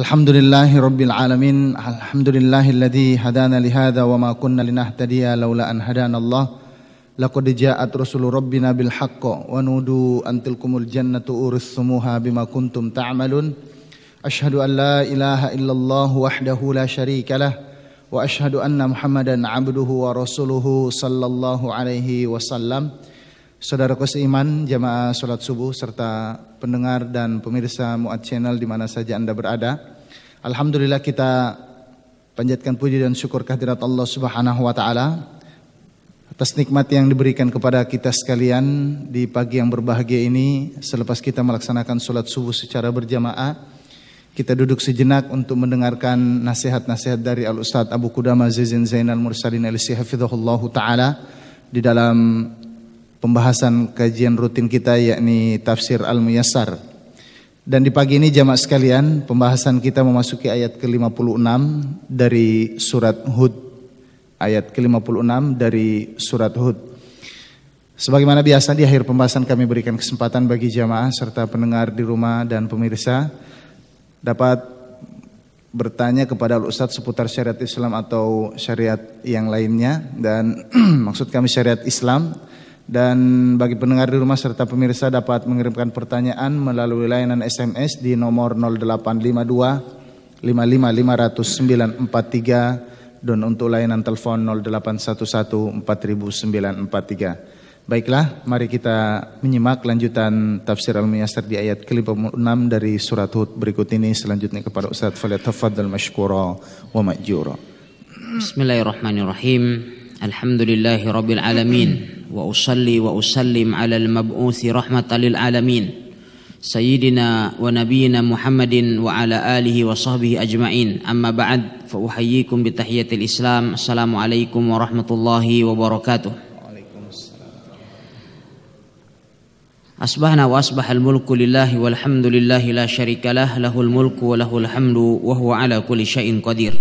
الحمد لله رب العالمين الحمد لله الذي هدانا لهذا وما كنا لنهتدي لولا أن هدانا الله لقد جاءت رسل ربنا بالحق ونودوا أن تلكم الجنة أورثتموها بما كنتم تعملون أشهد أن لا إله إلا الله وحده لا شريك له وأشهد أن محمدا عبده ورسوله صلى الله عليه وسلم Saudaraku seiman, jamaah sholat subuh serta pendengar dan pemirsa Muat Channel di mana saja Anda berada. Alhamdulillah kita panjatkan puji dan syukur kehadirat Allah Subhanahu wa taala atas nikmat yang diberikan kepada kita sekalian di pagi yang berbahagia ini selepas kita melaksanakan sholat subuh secara berjamaah kita duduk sejenak untuk mendengarkan nasihat-nasihat dari Al Ustaz Abu Kudama Zizin Zainal Mursalin Al Hafizahullah taala di dalam pembahasan kajian rutin kita yakni tafsir Al-Muyassar. Dan di pagi ini jamaah sekalian, pembahasan kita memasuki ayat ke-56 dari surat Hud. Ayat ke-56 dari surat Hud. Sebagaimana biasa di akhir pembahasan kami berikan kesempatan bagi jamaah serta pendengar di rumah dan pemirsa dapat bertanya kepada Ustadz seputar syariat Islam atau syariat yang lainnya dan maksud kami syariat Islam dan bagi pendengar di rumah serta pemirsa dapat mengirimkan pertanyaan melalui layanan SMS di nomor 0852 5550943 dan untuk layanan telepon 0811 4943 Baiklah, mari kita menyimak lanjutan tafsir Al-Muyasar di ayat ke-56 dari surat Hud berikut ini selanjutnya kepada Ustaz Falyatafaddal mashkura wa ma'jura. Bismillahirrahmanirrahim. الحمد لله رب العالمين واصلي واسلم على المبعوث رحمه للعالمين سيدنا ونبينا محمد وعلى اله وصحبه اجمعين اما بعد فاحييكم بتحيه الاسلام السلام عليكم ورحمه الله وبركاته أصبحنا وأصبح الملك لله والحمد لله لا شريك له له الملك وله الحمد وهو على كل شيء قدير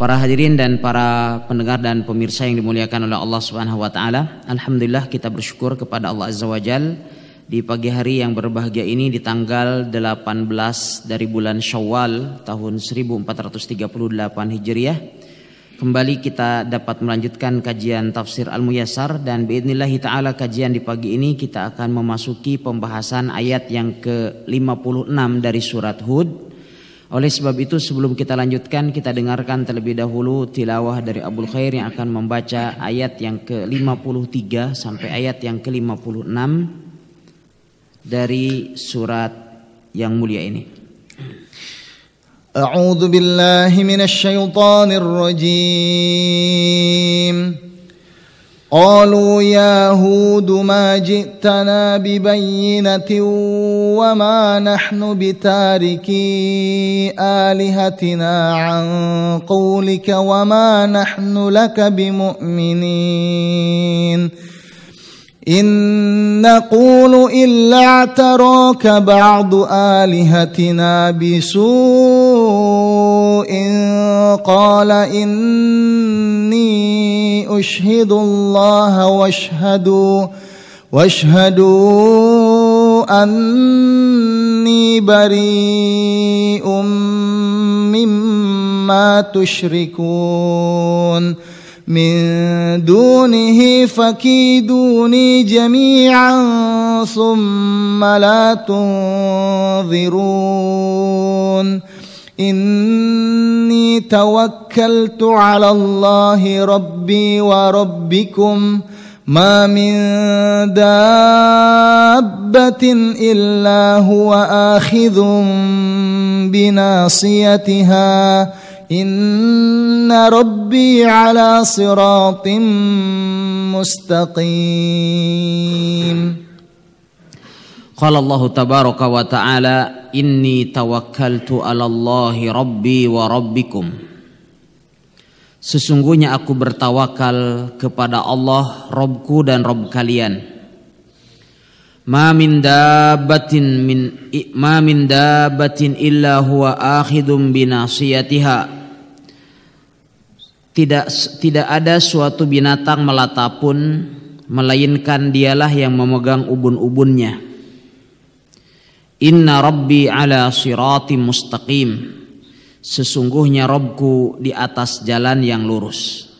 Para hadirin dan para pendengar dan pemirsa yang dimuliakan oleh Allah Subhanahu wa taala, alhamdulillah kita bersyukur kepada Allah Azza wa Jal di pagi hari yang berbahagia ini di tanggal 18 dari bulan Syawal tahun 1438 Hijriah. Kembali kita dapat melanjutkan kajian tafsir Al-Muyassar dan biidznillah taala kajian di pagi ini kita akan memasuki pembahasan ayat yang ke-56 dari surat Hud oleh sebab itu sebelum kita lanjutkan kita dengarkan terlebih dahulu tilawah dari Abdul Khair yang akan membaca ayat yang ke-53 sampai ayat yang ke-56 dari surat yang mulia ini. A'udzu billahi minasy syaithanir rajim. قالوا يا هود ما جئتنا ببينه وما نحن بتاركي الهتنا عن قولك وما نحن لك بمؤمنين ان نقول الا اعتراك بعض الهتنا بسوء إن قال إني أشهد الله واشهدوا واشهدوا أني بريء مما تشركون من دونه فكيدوني جميعا ثم لا تنظرون اني توكلت على الله ربي وربكم ما من دابه الا هو اخذ بناصيتها ان ربي على صراط مستقيم قال الله تبارك وتعالى inni tawakkaltu 'ala Allahi rabbi wa rabbikum Sesungguhnya aku bertawakal kepada Allah Robku dan Rob kalian Ma min dabbatin min ma min dabbatin illa huwa akhidum binasiyatiha Tidak tidak ada suatu binatang melata pun melainkan dialah yang memegang ubun-ubunnya Inna Rabbi ala sirati mustaqim. Sesungguhnya Robku di atas jalan yang lurus.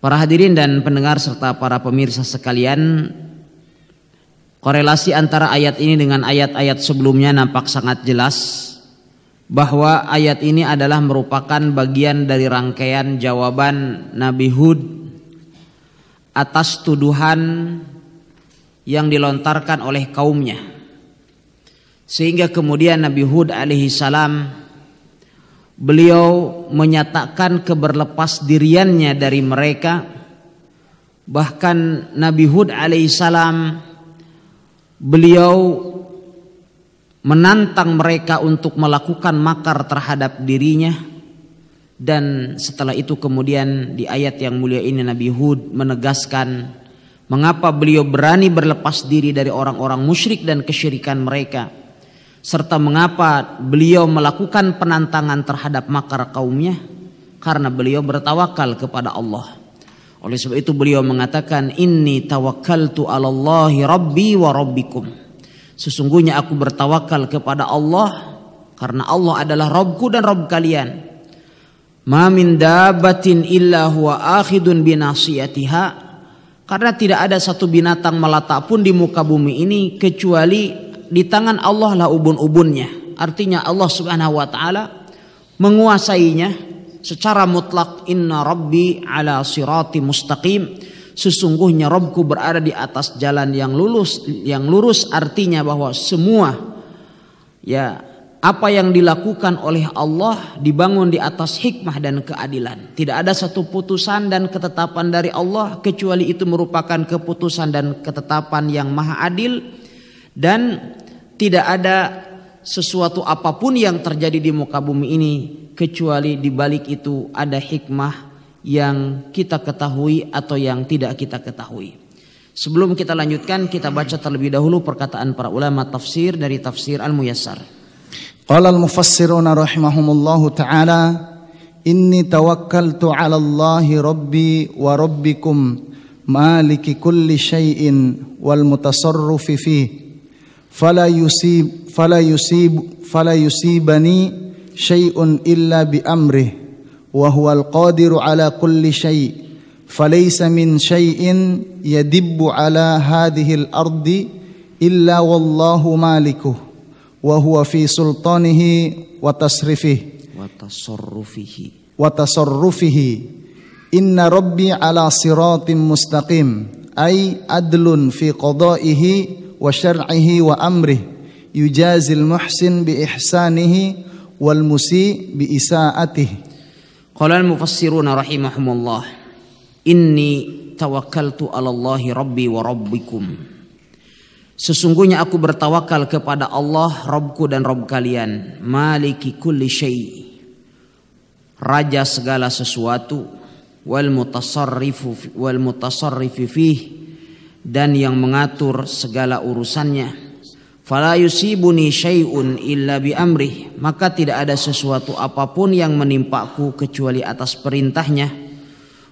Para hadirin dan pendengar serta para pemirsa sekalian, korelasi antara ayat ini dengan ayat-ayat sebelumnya nampak sangat jelas bahwa ayat ini adalah merupakan bagian dari rangkaian jawaban Nabi Hud atas tuduhan yang dilontarkan oleh kaumnya. Sehingga kemudian Nabi Hud alaihi salam beliau menyatakan keberlepas diriannya dari mereka. Bahkan Nabi Hud alaihi salam beliau menantang mereka untuk melakukan makar terhadap dirinya dan setelah itu kemudian di ayat yang mulia ini Nabi Hud menegaskan Mengapa beliau berani berlepas diri dari orang-orang musyrik dan kesyirikan mereka? Serta mengapa beliau melakukan penantangan terhadap makar kaumnya? Karena beliau bertawakal kepada Allah. Oleh sebab itu beliau mengatakan, Ini tawakkaltu alallahi rabbi wa rabbikum. Sesungguhnya aku bertawakal kepada Allah karena Allah adalah Robku dan Rob kalian. Ma min dabatin illa huwa akhidun binasiyatiha karena tidak ada satu binatang melata pun di muka bumi ini kecuali di tangan Allah lah ubun-ubunnya. Artinya Allah Subhanahu wa taala menguasainya secara mutlak inna rabbi ala sirati mustaqim sesungguhnya Robku berada di atas jalan yang lurus yang lurus artinya bahwa semua ya apa yang dilakukan oleh Allah dibangun di atas hikmah dan keadilan. Tidak ada satu putusan dan ketetapan dari Allah kecuali itu merupakan keputusan dan ketetapan yang maha adil dan tidak ada sesuatu apapun yang terjadi di muka bumi ini kecuali di balik itu ada hikmah yang kita ketahui atau yang tidak kita ketahui. Sebelum kita lanjutkan kita baca terlebih dahulu perkataan para ulama tafsir dari tafsir Al-Muyassar. قال المفسرون رحمهم الله تعالى إني توكلت على الله ربي وربكم مالك كل شيء والمتصرف فيه فلا يصيب فلا يصيب فلا يصيبني شيء إلا بأمره وهو القادر على كل شيء فليس من شيء يدب على هذه الأرض إلا والله مالكه وهو في سلطانه وتصرفه وتصرفه وتصرفه إن ربي على صراط مستقيم أي عدل في قضائه وشرعه وأمره يجازي المحسن بإحسانه والمسيء بإساءته قال المفسرون رحمهم الله إني توكلت على الله ربي وربكم Sesungguhnya aku bertawakal kepada Allah Robku dan Rob kalian Maliki kulli syai Raja segala sesuatu Wal mutasarrifu Wal mutasarrifi fih Dan yang mengatur segala urusannya Fala yusibuni syai'un illa bi amrih maka tidak ada sesuatu apapun yang menimpaku kecuali atas perintahnya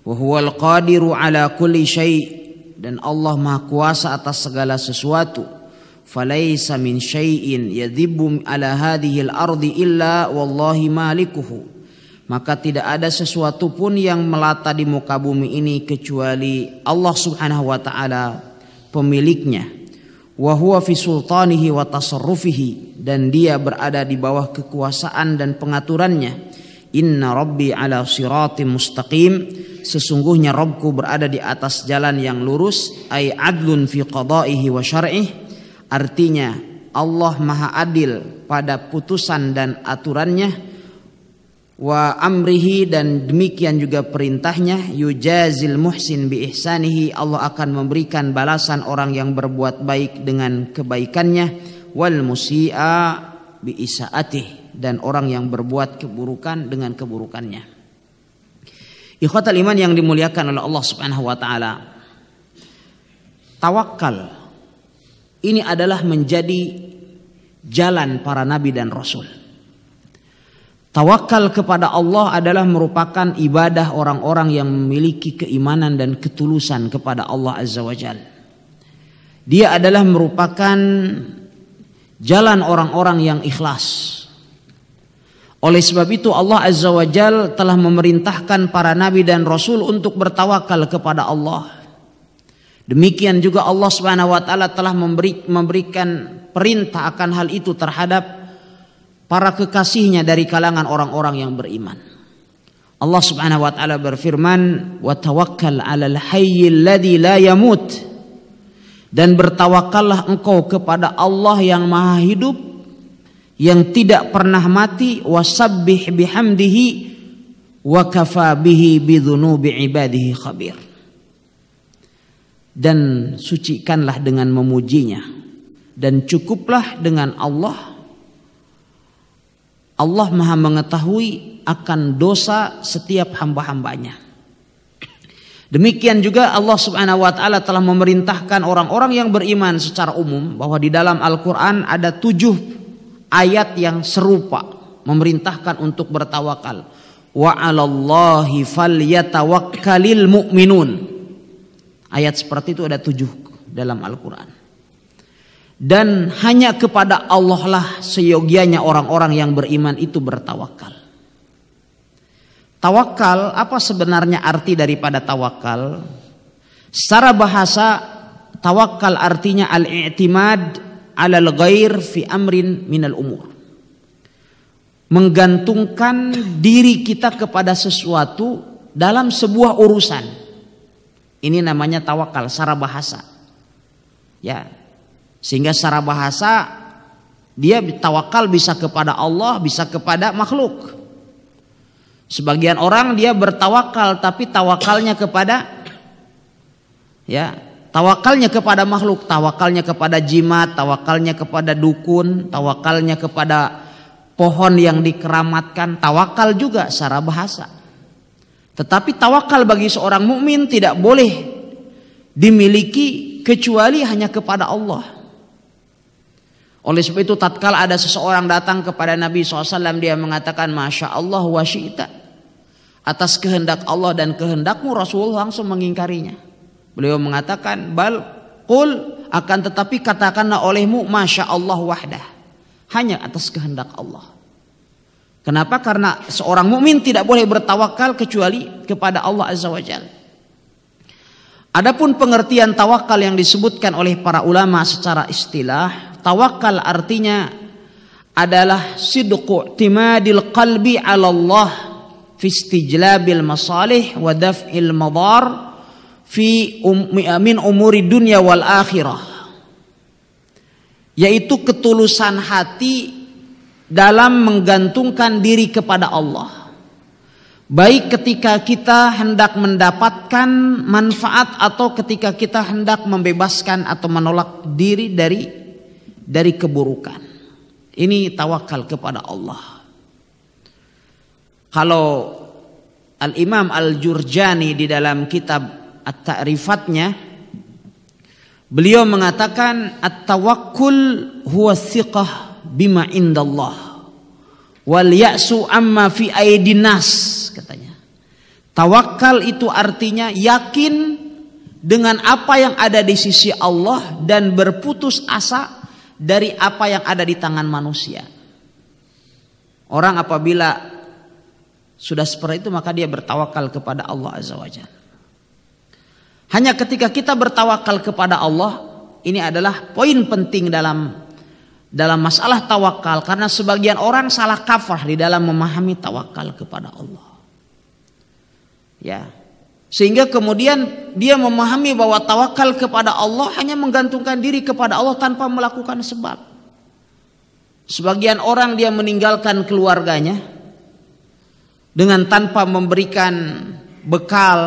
wa huwal qadiru ala kulli syai' dan Allah Maha Kuasa atas segala sesuatu. Falaisa min syai'in yadhibbu ala hadhil ardi illa wallahi malikuhu. Maka tidak ada sesuatu pun yang melata di muka bumi ini kecuali Allah Subhanahu wa taala pemiliknya. Wa huwa fi sultanihi wa tasarrufihi dan dia berada di bawah kekuasaan dan pengaturannya. Inna rabbi ala siratim mustaqim sesungguhnya Robku berada di atas jalan yang lurus ay adlun fi qada'ihi wa syar'ih artinya Allah maha adil pada putusan dan aturannya wa amrihi dan demikian juga perintahnya yujazil muhsin bi ihsanihi Allah akan memberikan balasan orang yang berbuat baik dengan kebaikannya wal musi'a bi isaatih dan orang yang berbuat keburukan dengan keburukannya Ikhwatal iman yang dimuliakan oleh Allah Subhanahu wa taala. Tawakal ini adalah menjadi jalan para nabi dan rasul. Tawakal kepada Allah adalah merupakan ibadah orang-orang yang memiliki keimanan dan ketulusan kepada Allah Azza wa Jal. Dia adalah merupakan jalan orang-orang yang ikhlas oleh sebab itu Allah Azza wa Jal telah memerintahkan para nabi dan rasul untuk bertawakal kepada Allah. Demikian juga Allah Subhanahu wa taala telah memberi, memberikan perintah akan hal itu terhadap para kekasihnya dari kalangan orang-orang yang beriman. Allah Subhanahu wa taala berfirman, "Wa tawakkal 'alal hayyil ladzi la yamut." Dan bertawakallah engkau kepada Allah yang Maha Hidup yang tidak pernah mati wasabbih bihamdihi wa kafa bihi bidzunubi ibadihi khabir dan sucikanlah dengan memujinya dan cukuplah dengan Allah Allah Maha mengetahui akan dosa setiap hamba-hambanya Demikian juga Allah Subhanahu wa taala telah memerintahkan orang-orang yang beriman secara umum bahwa di dalam Al-Qur'an ada tujuh ayat yang serupa memerintahkan untuk bertawakal. Wa 'alallahi falyatawakkalil mu'minun. Ayat seperti itu ada tujuh dalam Al-Qur'an. Dan hanya kepada Allah lah seyogianya orang-orang yang beriman itu bertawakal. Tawakal apa sebenarnya arti daripada tawakal? Secara bahasa tawakal artinya al-i'timad alal ghair fi amrin minal umur. Menggantungkan diri kita kepada sesuatu dalam sebuah urusan. Ini namanya tawakal secara bahasa. Ya. Sehingga secara bahasa dia tawakal bisa kepada Allah, bisa kepada makhluk. Sebagian orang dia bertawakal tapi tawakalnya kepada ya Tawakalnya kepada makhluk, tawakalnya kepada jimat, tawakalnya kepada dukun, tawakalnya kepada pohon yang dikeramatkan, tawakal juga secara bahasa. Tetapi tawakal bagi seorang mukmin tidak boleh dimiliki kecuali hanya kepada Allah. Oleh sebab itu tatkala ada seseorang datang kepada Nabi SAW dia mengatakan Masya Allah wa syi'ta. Atas kehendak Allah dan kehendakmu Rasulullah langsung mengingkarinya. Beliau mengatakan bal kul akan tetapi katakanlah olehmu masya Allah wahdah hanya atas kehendak Allah. Kenapa? Karena seorang mukmin tidak boleh bertawakal kecuali kepada Allah Azza wajal. Adapun pengertian tawakal yang disebutkan oleh para ulama secara istilah, tawakal artinya adalah sidqu timadil qalbi 'ala Allah fi istijlabil masalih wa daf'il madar fi um, ah, min umuri dunia wal akhirah yaitu ketulusan hati dalam menggantungkan diri kepada Allah baik ketika kita hendak mendapatkan manfaat atau ketika kita hendak membebaskan atau menolak diri dari dari keburukan ini tawakal kepada Allah kalau Al Imam Al Jurjani di dalam kitab at-ta'rifatnya beliau mengatakan at-tawakkul huwa siqah bima indallah wal ya'su amma fi aidinas katanya tawakal itu artinya yakin dengan apa yang ada di sisi Allah dan berputus asa dari apa yang ada di tangan manusia orang apabila sudah seperti itu maka dia bertawakal kepada Allah azza wajalla hanya ketika kita bertawakal kepada Allah, ini adalah poin penting dalam dalam masalah tawakal karena sebagian orang salah kafah di dalam memahami tawakal kepada Allah. Ya. Sehingga kemudian dia memahami bahwa tawakal kepada Allah hanya menggantungkan diri kepada Allah tanpa melakukan sebab. Sebagian orang dia meninggalkan keluarganya dengan tanpa memberikan bekal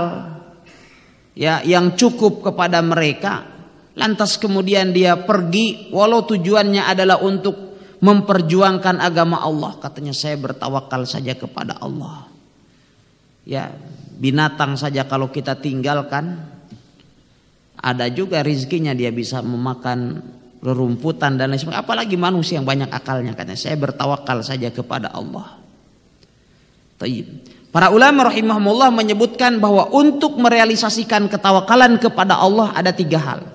ya yang cukup kepada mereka lantas kemudian dia pergi walau tujuannya adalah untuk memperjuangkan agama Allah katanya saya bertawakal saja kepada Allah ya binatang saja kalau kita tinggalkan ada juga rizkinya dia bisa memakan rerumputan dan lain sebagainya apalagi manusia yang banyak akalnya katanya saya bertawakal saja kepada Allah Taib. Para ulama rahimahumullah menyebutkan bahwa untuk merealisasikan ketawakalan kepada Allah ada tiga hal.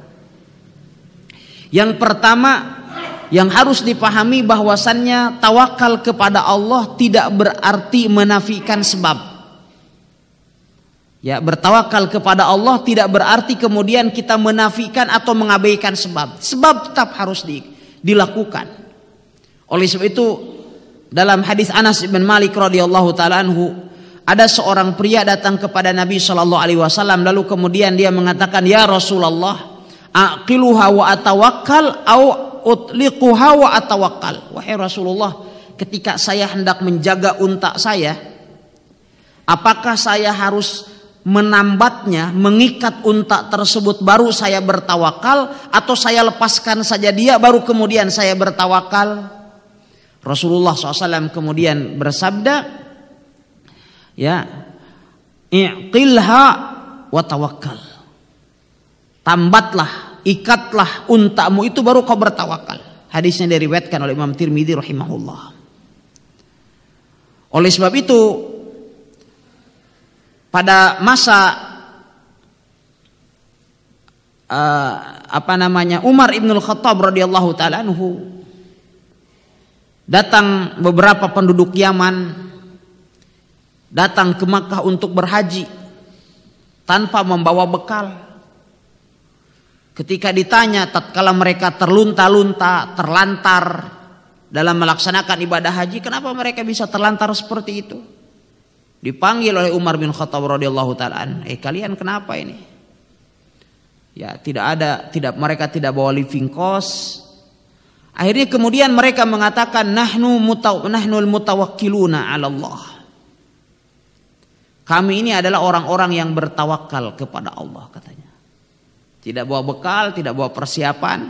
Yang pertama yang harus dipahami bahwasannya tawakal kepada Allah tidak berarti menafikan sebab. Ya bertawakal kepada Allah tidak berarti kemudian kita menafikan atau mengabaikan sebab. Sebab tetap harus di, dilakukan. Oleh sebab itu dalam hadis Anas bin Malik radhiyallahu taala anhu ada seorang pria datang kepada Nabi Shallallahu Alaihi Wasallam lalu kemudian dia mengatakan ya Rasulullah aqiluha wa wakal au utliquha wa wakal wahai Rasulullah ketika saya hendak menjaga unta saya apakah saya harus menambatnya mengikat unta tersebut baru saya bertawakal atau saya lepaskan saja dia baru kemudian saya bertawakal Rasulullah SAW kemudian bersabda ya i'qilha wa tawakkal tambatlah ikatlah untamu itu baru kau bertawakal hadisnya diriwayatkan oleh Imam Tirmidzi rahimahullah oleh sebab itu pada masa uh, apa namanya Umar ibnul Khattab radhiyallahu taala datang beberapa penduduk Yaman datang ke Makkah untuk berhaji tanpa membawa bekal. Ketika ditanya tatkala mereka terlunta-lunta, terlantar dalam melaksanakan ibadah haji, kenapa mereka bisa terlantar seperti itu? Dipanggil oleh Umar bin Khattab radhiyallahu taala, "Eh kalian kenapa ini?" Ya, tidak ada tidak mereka tidak bawa living cost, Akhirnya kemudian mereka mengatakan nahnu mutaw nahnul mutawakkiluna 'ala Allah. Kami ini adalah orang-orang yang bertawakal kepada Allah katanya. Tidak bawa bekal, tidak bawa persiapan.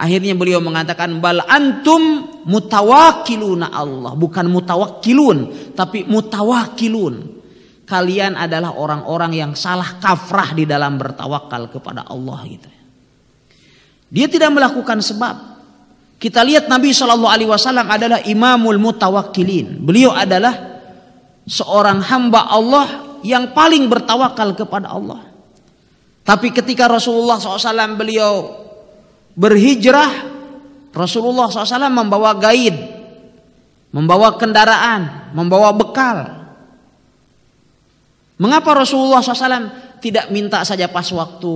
Akhirnya beliau mengatakan bal antum mutawakiluna Allah, bukan mutawakilun, tapi mutawakilun. Kalian adalah orang-orang yang salah kafrah di dalam bertawakal kepada Allah gitu. Ya. Dia tidak melakukan sebab. Kita lihat Nabi Shallallahu Alaihi Wasallam adalah imamul mutawakilin. Beliau adalah seorang hamba Allah yang paling bertawakal kepada Allah. Tapi ketika Rasulullah SAW beliau berhijrah, Rasulullah SAW membawa gaib, membawa kendaraan, membawa bekal. Mengapa Rasulullah SAW tidak minta saja pas waktu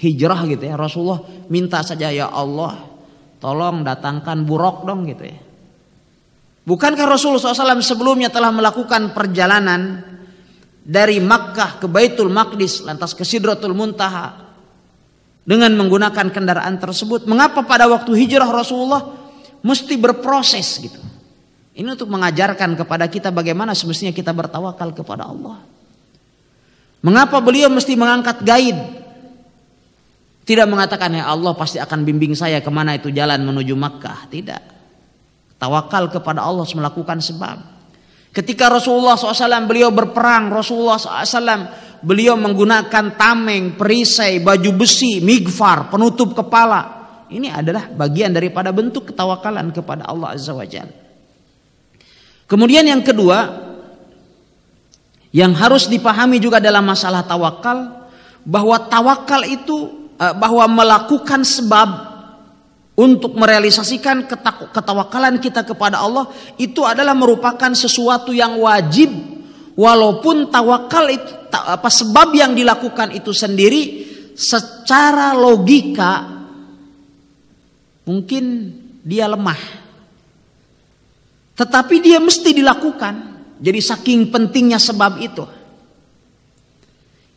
hijrah gitu ya? Rasulullah minta saja ya Allah, tolong datangkan buruk dong gitu ya. Bukankah Rasulullah SAW sebelumnya telah melakukan perjalanan dari Makkah ke Baitul Maqdis lantas ke Sidratul Muntaha dengan menggunakan kendaraan tersebut? Mengapa pada waktu hijrah Rasulullah mesti berproses gitu? Ini untuk mengajarkan kepada kita bagaimana semestinya kita bertawakal kepada Allah. Mengapa beliau mesti mengangkat gaib? Tidak mengatakan ya Allah pasti akan bimbing saya kemana itu jalan menuju Makkah. Tidak. Tawakal kepada Allah melakukan sebab. Ketika Rasulullah SAW beliau berperang, Rasulullah SAW beliau menggunakan tameng, perisai, baju besi, migfar, penutup kepala. Ini adalah bagian daripada bentuk ketawakalan kepada Allah Azza wa Jal. Kemudian yang kedua, yang harus dipahami juga dalam masalah tawakal, bahwa tawakal itu, eh, bahwa melakukan sebab untuk merealisasikan ketawakalan kita kepada Allah itu adalah merupakan sesuatu yang wajib walaupun tawakal itu apa sebab yang dilakukan itu sendiri secara logika mungkin dia lemah tetapi dia mesti dilakukan jadi saking pentingnya sebab itu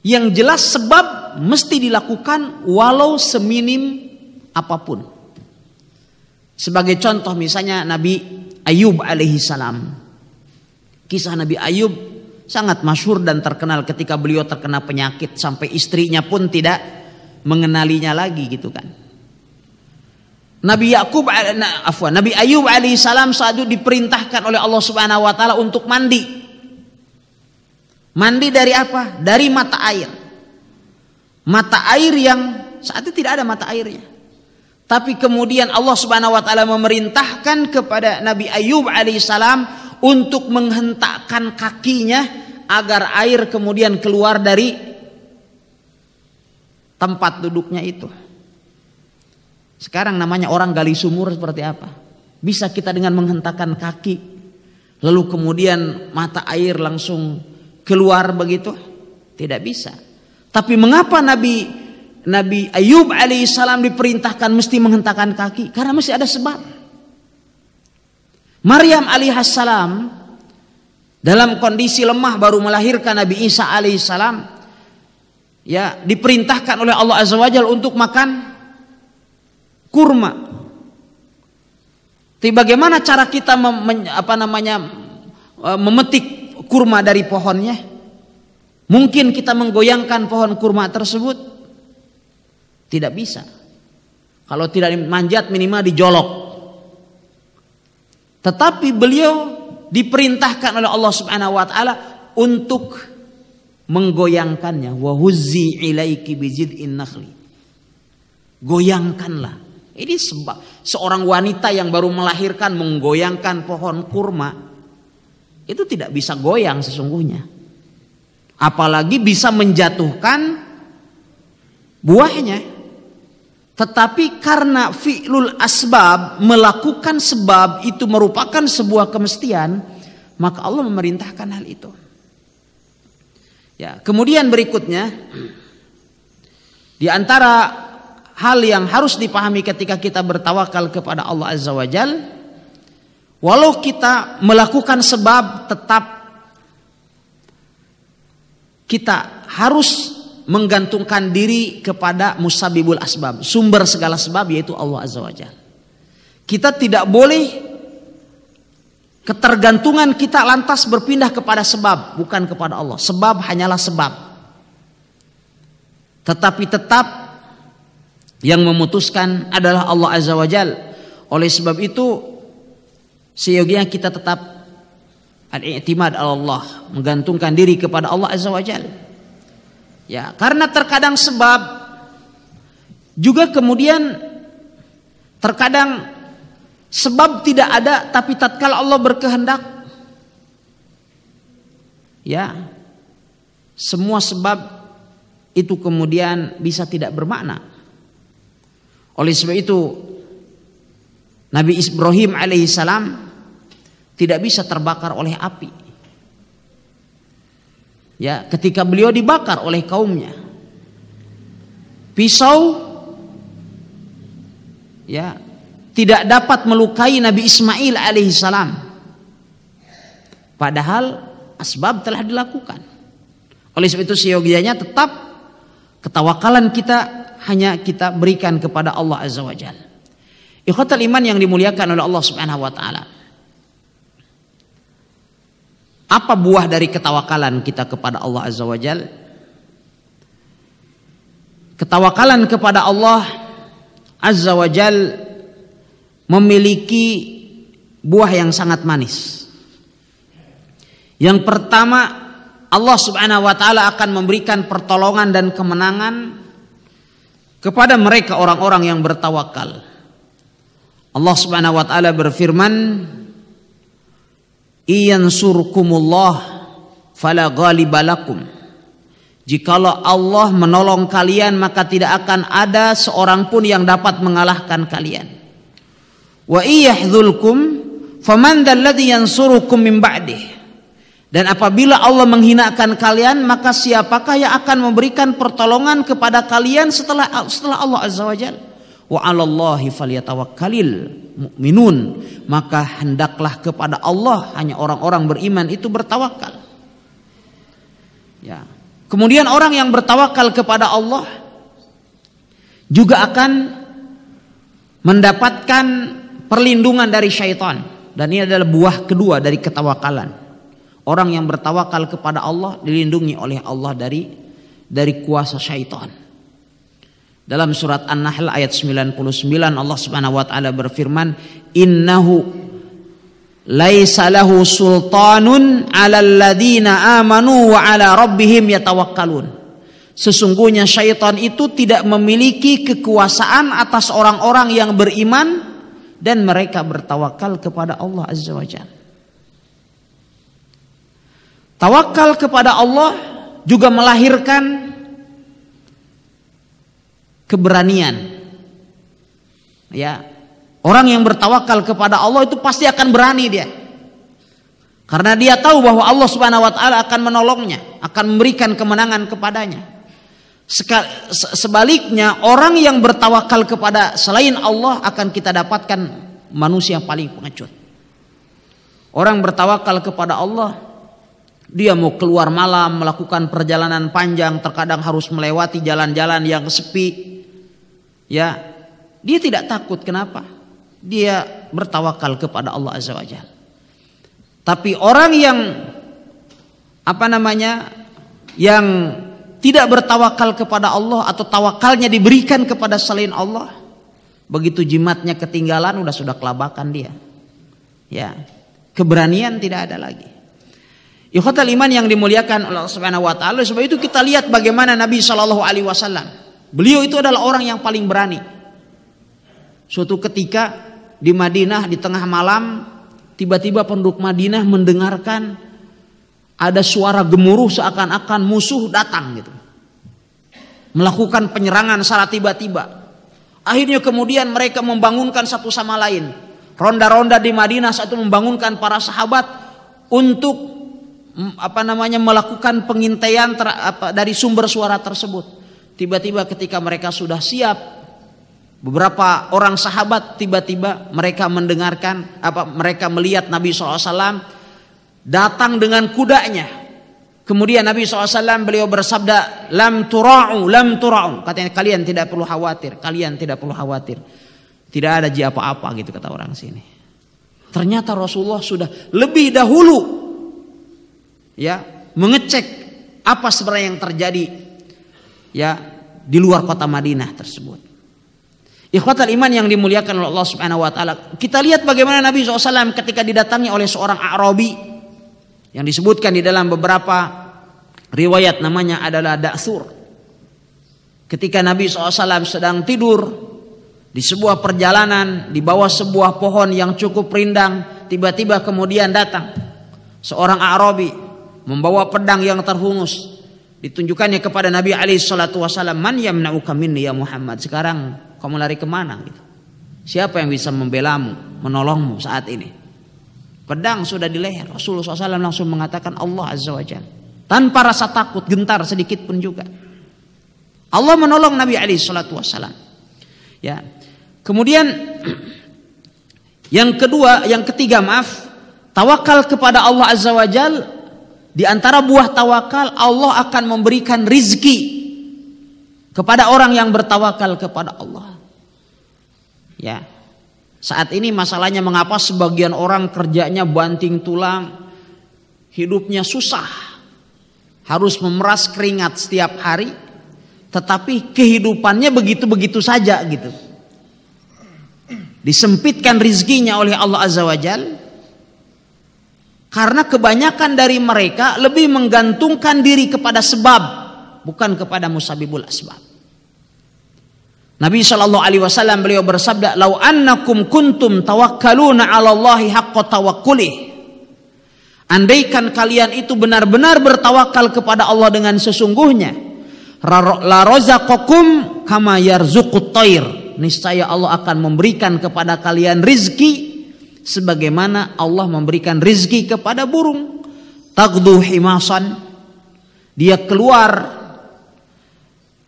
yang jelas sebab mesti dilakukan walau seminim apapun sebagai contoh misalnya Nabi Ayub alaihi salam. Kisah Nabi Ayub sangat masyhur dan terkenal ketika beliau terkena penyakit sampai istrinya pun tidak mengenalinya lagi gitu kan. Nabi Yakub Nabi Ayub alaihi salam saat diperintahkan oleh Allah Subhanahu wa taala untuk mandi. Mandi dari apa? Dari mata air. Mata air yang saat itu tidak ada mata airnya. Tapi kemudian Allah Subhanahu wa taala memerintahkan kepada Nabi Ayub alaihissalam untuk menghentakkan kakinya agar air kemudian keluar dari tempat duduknya itu. Sekarang namanya orang gali sumur seperti apa? Bisa kita dengan menghentakkan kaki lalu kemudian mata air langsung keluar begitu? Tidak bisa. Tapi mengapa Nabi Nabi Ayub alaihissalam diperintahkan mesti menghentakkan kaki karena masih ada sebab. Maryam alaihissalam dalam kondisi lemah baru melahirkan Nabi Isa alaihissalam ya diperintahkan oleh Allah azza wajalla untuk makan kurma. Tapi bagaimana cara kita mem, apa namanya e, memetik kurma dari pohonnya? Mungkin kita menggoyangkan pohon kurma tersebut tidak bisa. Kalau tidak dimanjat minimal dijolok. Tetapi beliau diperintahkan oleh Allah Subhanahu wa taala untuk menggoyangkannya wa huzzi ilaiki in nakhli. Goyangkanlah. Ini sebab seorang wanita yang baru melahirkan menggoyangkan pohon kurma itu tidak bisa goyang sesungguhnya. Apalagi bisa menjatuhkan buahnya. Tetapi karena fi'lul asbab melakukan sebab itu merupakan sebuah kemestian, maka Allah memerintahkan hal itu. Ya, kemudian berikutnya di antara hal yang harus dipahami ketika kita bertawakal kepada Allah Azza wa Jal, walau kita melakukan sebab tetap kita harus menggantungkan diri kepada musabibul asbab, sumber segala sebab yaitu Allah Azza wa Kita tidak boleh ketergantungan kita lantas berpindah kepada sebab, bukan kepada Allah. Sebab hanyalah sebab. Tetapi tetap yang memutuskan adalah Allah Azza wa Oleh sebab itu, seyogianya kita tetap al-i'timad Allah, menggantungkan diri kepada Allah Azza wa Jalla. Ya, karena terkadang sebab juga kemudian terkadang sebab tidak ada tapi tatkala Allah berkehendak ya semua sebab itu kemudian bisa tidak bermakna. Oleh sebab itu Nabi Ibrahim alaihissalam tidak bisa terbakar oleh api ya ketika beliau dibakar oleh kaumnya pisau ya tidak dapat melukai Nabi Ismail alaihissalam padahal asbab telah dilakukan oleh sebab itu siogianya tetap ketawakalan kita hanya kita berikan kepada Allah azza wajalla ikhwatul iman yang dimuliakan oleh Allah subhanahu wa taala apa buah dari ketawakalan kita kepada Allah Azza wa Jal? Ketawakalan kepada Allah Azza wa Jal memiliki buah yang sangat manis. Yang pertama, Allah Subhanahu wa taala akan memberikan pertolongan dan kemenangan kepada mereka orang-orang yang bertawakal. Allah Subhanahu wa taala berfirman, surkumullah fala ghalibalakum Jikalau Allah menolong kalian maka tidak akan ada seorang pun yang dapat mengalahkan kalian. Wa iyahdzulkum faman dzalladzi yansurukum min ba'dih. Dan apabila Allah menghinakan kalian maka siapakah yang akan memberikan pertolongan kepada kalian setelah setelah Allah azza Jalla? Wa 'alallahi falyatawakkalil mu'minun maka hendaklah kepada Allah hanya orang-orang beriman itu bertawakal. Ya. Kemudian orang yang bertawakal kepada Allah juga akan mendapatkan perlindungan dari syaitan dan ini adalah buah kedua dari ketawakalan. Orang yang bertawakal kepada Allah dilindungi oleh Allah dari dari kuasa syaitan. Dalam surat An-Nahl ayat 99 Allah Subhanahu wa taala berfirman, "Innahu laisa lahu sultanun 'alal ladina amanu wa 'ala rabbihim yatawakkalun." Sesungguhnya syaitan itu tidak memiliki kekuasaan atas orang-orang yang beriman dan mereka bertawakal kepada Allah Azza wa Jalla. Tawakal kepada Allah juga melahirkan keberanian. Ya. Orang yang bertawakal kepada Allah itu pasti akan berani dia. Karena dia tahu bahwa Allah Subhanahu wa taala akan menolongnya, akan memberikan kemenangan kepadanya. sebaliknya orang yang bertawakal kepada selain Allah akan kita dapatkan manusia yang paling pengecut. Orang bertawakal kepada Allah dia mau keluar malam melakukan perjalanan panjang terkadang harus melewati jalan-jalan yang sepi Ya, dia tidak takut kenapa? Dia bertawakal kepada Allah Azza wajal Tapi orang yang apa namanya? yang tidak bertawakal kepada Allah atau tawakalnya diberikan kepada selain Allah, begitu jimatnya ketinggalan udah sudah kelabakan dia. Ya. Keberanian tidak ada lagi. Ikhwatal iman yang dimuliakan oleh Allah Subhanahu wa taala, sebab itu kita lihat bagaimana Nabi Shallallahu alaihi wasallam Beliau itu adalah orang yang paling berani. Suatu ketika di Madinah di tengah malam tiba-tiba penduduk Madinah mendengarkan ada suara gemuruh seakan-akan musuh datang gitu. Melakukan penyerangan secara tiba-tiba. Akhirnya kemudian mereka membangunkan satu sama lain. Ronda-ronda di Madinah satu membangunkan para sahabat untuk apa namanya melakukan pengintaian dari sumber suara tersebut. Tiba-tiba ketika mereka sudah siap, beberapa orang sahabat tiba-tiba mereka mendengarkan apa mereka melihat Nabi SAW datang dengan kudanya. Kemudian Nabi SAW beliau bersabda, lam tura'u, lam tura'u. Katanya kalian tidak perlu khawatir, kalian tidak perlu khawatir. Tidak ada jiapa apa-apa gitu kata orang sini. Ternyata Rasulullah sudah lebih dahulu ya mengecek apa sebenarnya yang terjadi ya di luar kota Madinah tersebut. Ikhwatal iman yang dimuliakan oleh Allah Subhanahu wa taala. Kita lihat bagaimana Nabi SAW ketika didatangi oleh seorang Arabi yang disebutkan di dalam beberapa riwayat namanya adalah Da'sur. Ketika Nabi SAW sedang tidur di sebuah perjalanan di bawah sebuah pohon yang cukup rindang tiba-tiba kemudian datang seorang Arabi membawa pedang yang terhunus ditunjukkannya kepada Nabi Ali Shallallahu Wasallam man yamnauka minni ya Muhammad sekarang kamu lari kemana gitu siapa yang bisa membelamu menolongmu saat ini pedang sudah di leher Rasulullah SAW langsung mengatakan Allah Azza wa Jalla tanpa rasa takut gentar sedikit pun juga Allah menolong Nabi Ali Shallallahu Wasallam ya kemudian yang kedua yang ketiga maaf tawakal kepada Allah Azza wa Jalla di antara buah tawakal Allah akan memberikan rizki kepada orang yang bertawakal kepada Allah. Ya. Saat ini masalahnya mengapa sebagian orang kerjanya banting tulang, hidupnya susah. Harus memeras keringat setiap hari, tetapi kehidupannya begitu-begitu saja gitu. Disempitkan rizkinya oleh Allah Azza wa Jalla karena kebanyakan dari mereka lebih menggantungkan diri kepada sebab, bukan kepada musabibul asbab. Nabi Shallallahu Alaihi Wasallam beliau bersabda, "Lau annakum kuntum tawakkaluna 'ala Allahi haqqa tawakkulih." Andaikan kalian itu benar-benar bertawakal kepada Allah dengan sesungguhnya, la razaqakum kama yarzuqut Niscaya Allah akan memberikan kepada kalian rizki sebagaimana Allah memberikan rizki kepada burung tagdu himasan dia keluar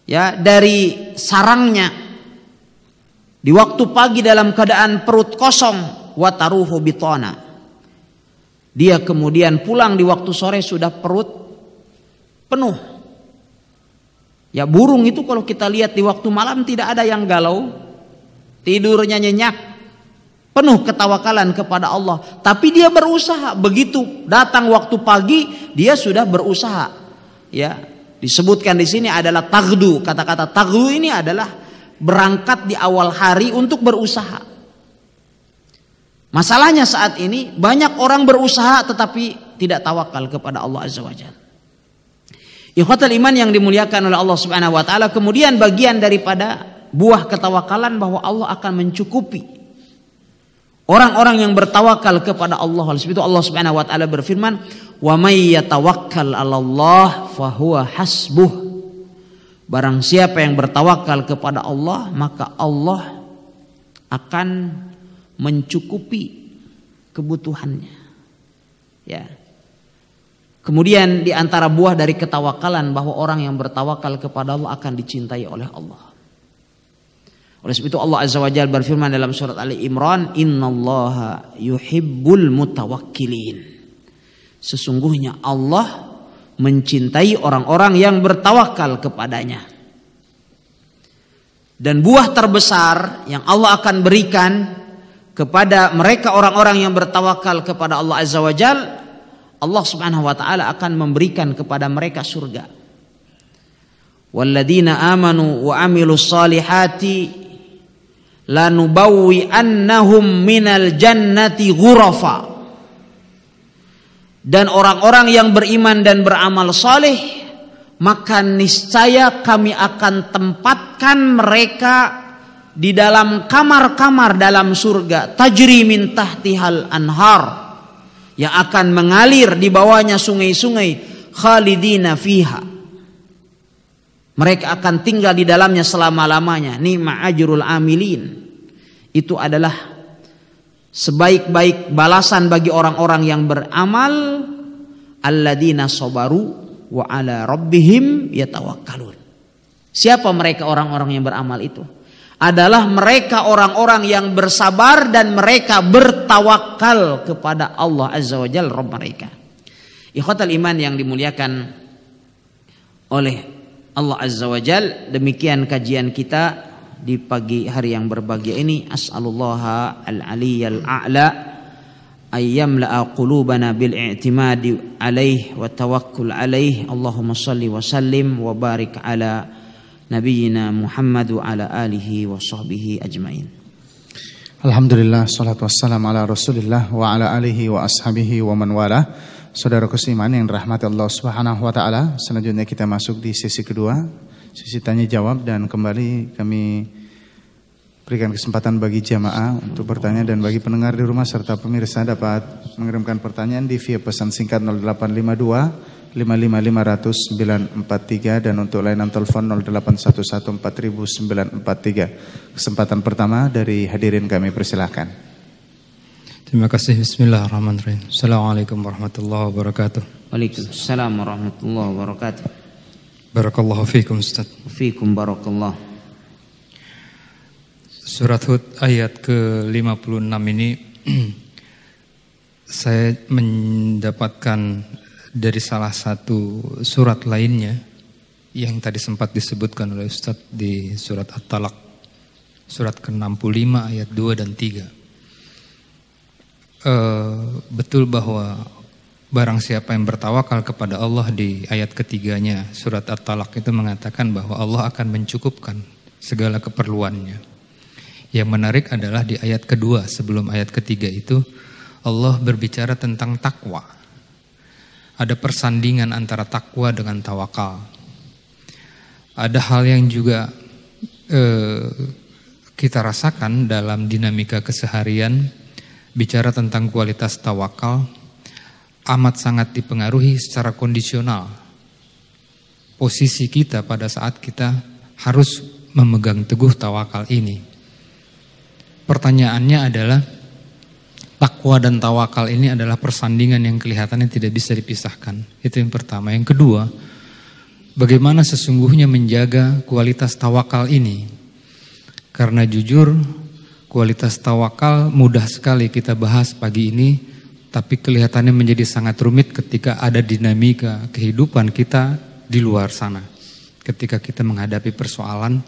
ya dari sarangnya di waktu pagi dalam keadaan perut kosong wataruhu bitona dia kemudian pulang di waktu sore sudah perut penuh ya burung itu kalau kita lihat di waktu malam tidak ada yang galau tidurnya nyenyak penuh ketawakalan kepada Allah. Tapi dia berusaha. Begitu datang waktu pagi, dia sudah berusaha. Ya, disebutkan di sini adalah tagdu. Kata-kata tagdu ini adalah berangkat di awal hari untuk berusaha. Masalahnya saat ini banyak orang berusaha tetapi tidak tawakal kepada Allah Azza wa Jalla. iman yang dimuliakan oleh Allah Subhanahu wa taala kemudian bagian daripada buah ketawakalan bahwa Allah akan mencukupi Orang-orang yang bertawakal kepada Allah. Oleh itu Allah Subhanahu wa taala berfirman, "Wa may yatawakkal 'alallah fahuwa hasbuh." Barang siapa yang bertawakal kepada Allah, maka Allah akan mencukupi kebutuhannya. Ya. Kemudian di antara buah dari ketawakalan bahwa orang yang bertawakal kepada Allah akan dicintai oleh Allah. Oleh sebab itu Allah Azza wa Jalla berfirman dalam surat Ali Imran, "Innallaha yuhibbul mutawakkilin." Sesungguhnya Allah mencintai orang-orang yang bertawakal kepadanya. Dan buah terbesar yang Allah akan berikan kepada mereka orang-orang yang bertawakal kepada Allah Azza wa Jal, Allah Subhanahu wa taala akan memberikan kepada mereka surga. Walladzina amanu wa amilus salihati lanubawi annahum minal jannati ghurafa dan orang-orang yang beriman dan beramal soleh maka niscaya kami akan tempatkan mereka di dalam kamar-kamar dalam surga tajri min tahtihal anhar yang akan mengalir di bawahnya sungai-sungai khalidina fiha mereka akan tinggal di dalamnya selama-lamanya. Nima ajrul amilin. Itu adalah sebaik-baik balasan bagi orang-orang yang beramal Alladina sabaru wa ala rabbihim yatawakkalun. Siapa mereka orang-orang yang beramal itu? Adalah mereka orang-orang yang bersabar dan mereka bertawakal kepada Allah Azza wa Jalla Rabb mereka. Ikhwatal iman yang dimuliakan oleh Allah Azza wa Jal. Demikian kajian kita di pagi hari yang berbahagia ini. As'alullaha al-aliyyal a'la ayyam la'a qulubana bil i'timadi alaih wa tawakkul alaih. Allahumma salli wa sallim wa barik ala nabiyyina Muhammad wa ala alihi wa sahbihi ajmain. Alhamdulillah, salatu wassalamu ala rasulillah wa ala alihi wa ashabihi wa man walah. Saudara kusiman yang rahmati Allah Subhanahu wa taala, selanjutnya kita masuk di sesi kedua, sesi tanya jawab dan kembali kami berikan kesempatan bagi jamaah untuk bertanya dan bagi pendengar di rumah serta pemirsa dapat mengirimkan pertanyaan di via pesan singkat 0852 55500943 dan untuk layanan telepon 081140943. Kesempatan pertama dari hadirin kami persilahkan. Terima kasih. Bismillahirrahmanirrahim. Assalamualaikum warahmatullahi wabarakatuh. Waalaikumsalam warahmatullahi wabarakatuh. Barakallahu fiikum Ustaz. Fiikum barakallah. Surat Hud ayat ke-56 ini saya mendapatkan dari salah satu surat lainnya yang tadi sempat disebutkan oleh Ustadz di surat at talak surat ke-65 ayat 2 dan 3. Eh, betul bahwa barang siapa yang bertawakal kepada Allah di ayat ketiganya surat at talak itu mengatakan bahwa Allah akan mencukupkan segala keperluannya. Yang menarik adalah di ayat kedua sebelum ayat ketiga itu Allah berbicara tentang takwa. Ada persandingan antara takwa dengan tawakal. Ada hal yang juga eh, kita rasakan dalam dinamika keseharian bicara tentang kualitas tawakal amat sangat dipengaruhi secara kondisional. Posisi kita pada saat kita harus memegang teguh tawakal ini. Pertanyaannya adalah takwa dan tawakal ini adalah persandingan yang kelihatannya tidak bisa dipisahkan. Itu yang pertama. Yang kedua, bagaimana sesungguhnya menjaga kualitas tawakal ini? Karena jujur Kualitas tawakal mudah sekali kita bahas pagi ini, tapi kelihatannya menjadi sangat rumit ketika ada dinamika kehidupan kita di luar sana. Ketika kita menghadapi persoalan,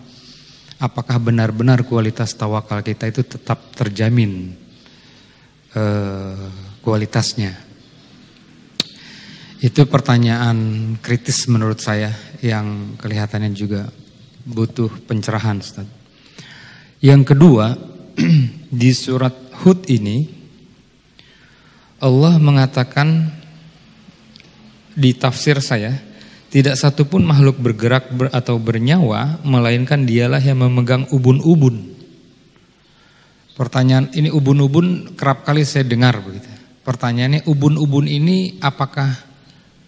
apakah benar-benar kualitas tawakal kita itu tetap terjamin eh, kualitasnya? Itu pertanyaan kritis menurut saya yang kelihatannya juga butuh pencerahan. Ustaz. Yang kedua, di surat Hud ini Allah mengatakan di tafsir saya tidak satupun makhluk bergerak atau bernyawa melainkan dialah yang memegang ubun-ubun. Pertanyaan ini ubun-ubun kerap kali saya dengar begitu. Pertanyaannya ubun-ubun ini apakah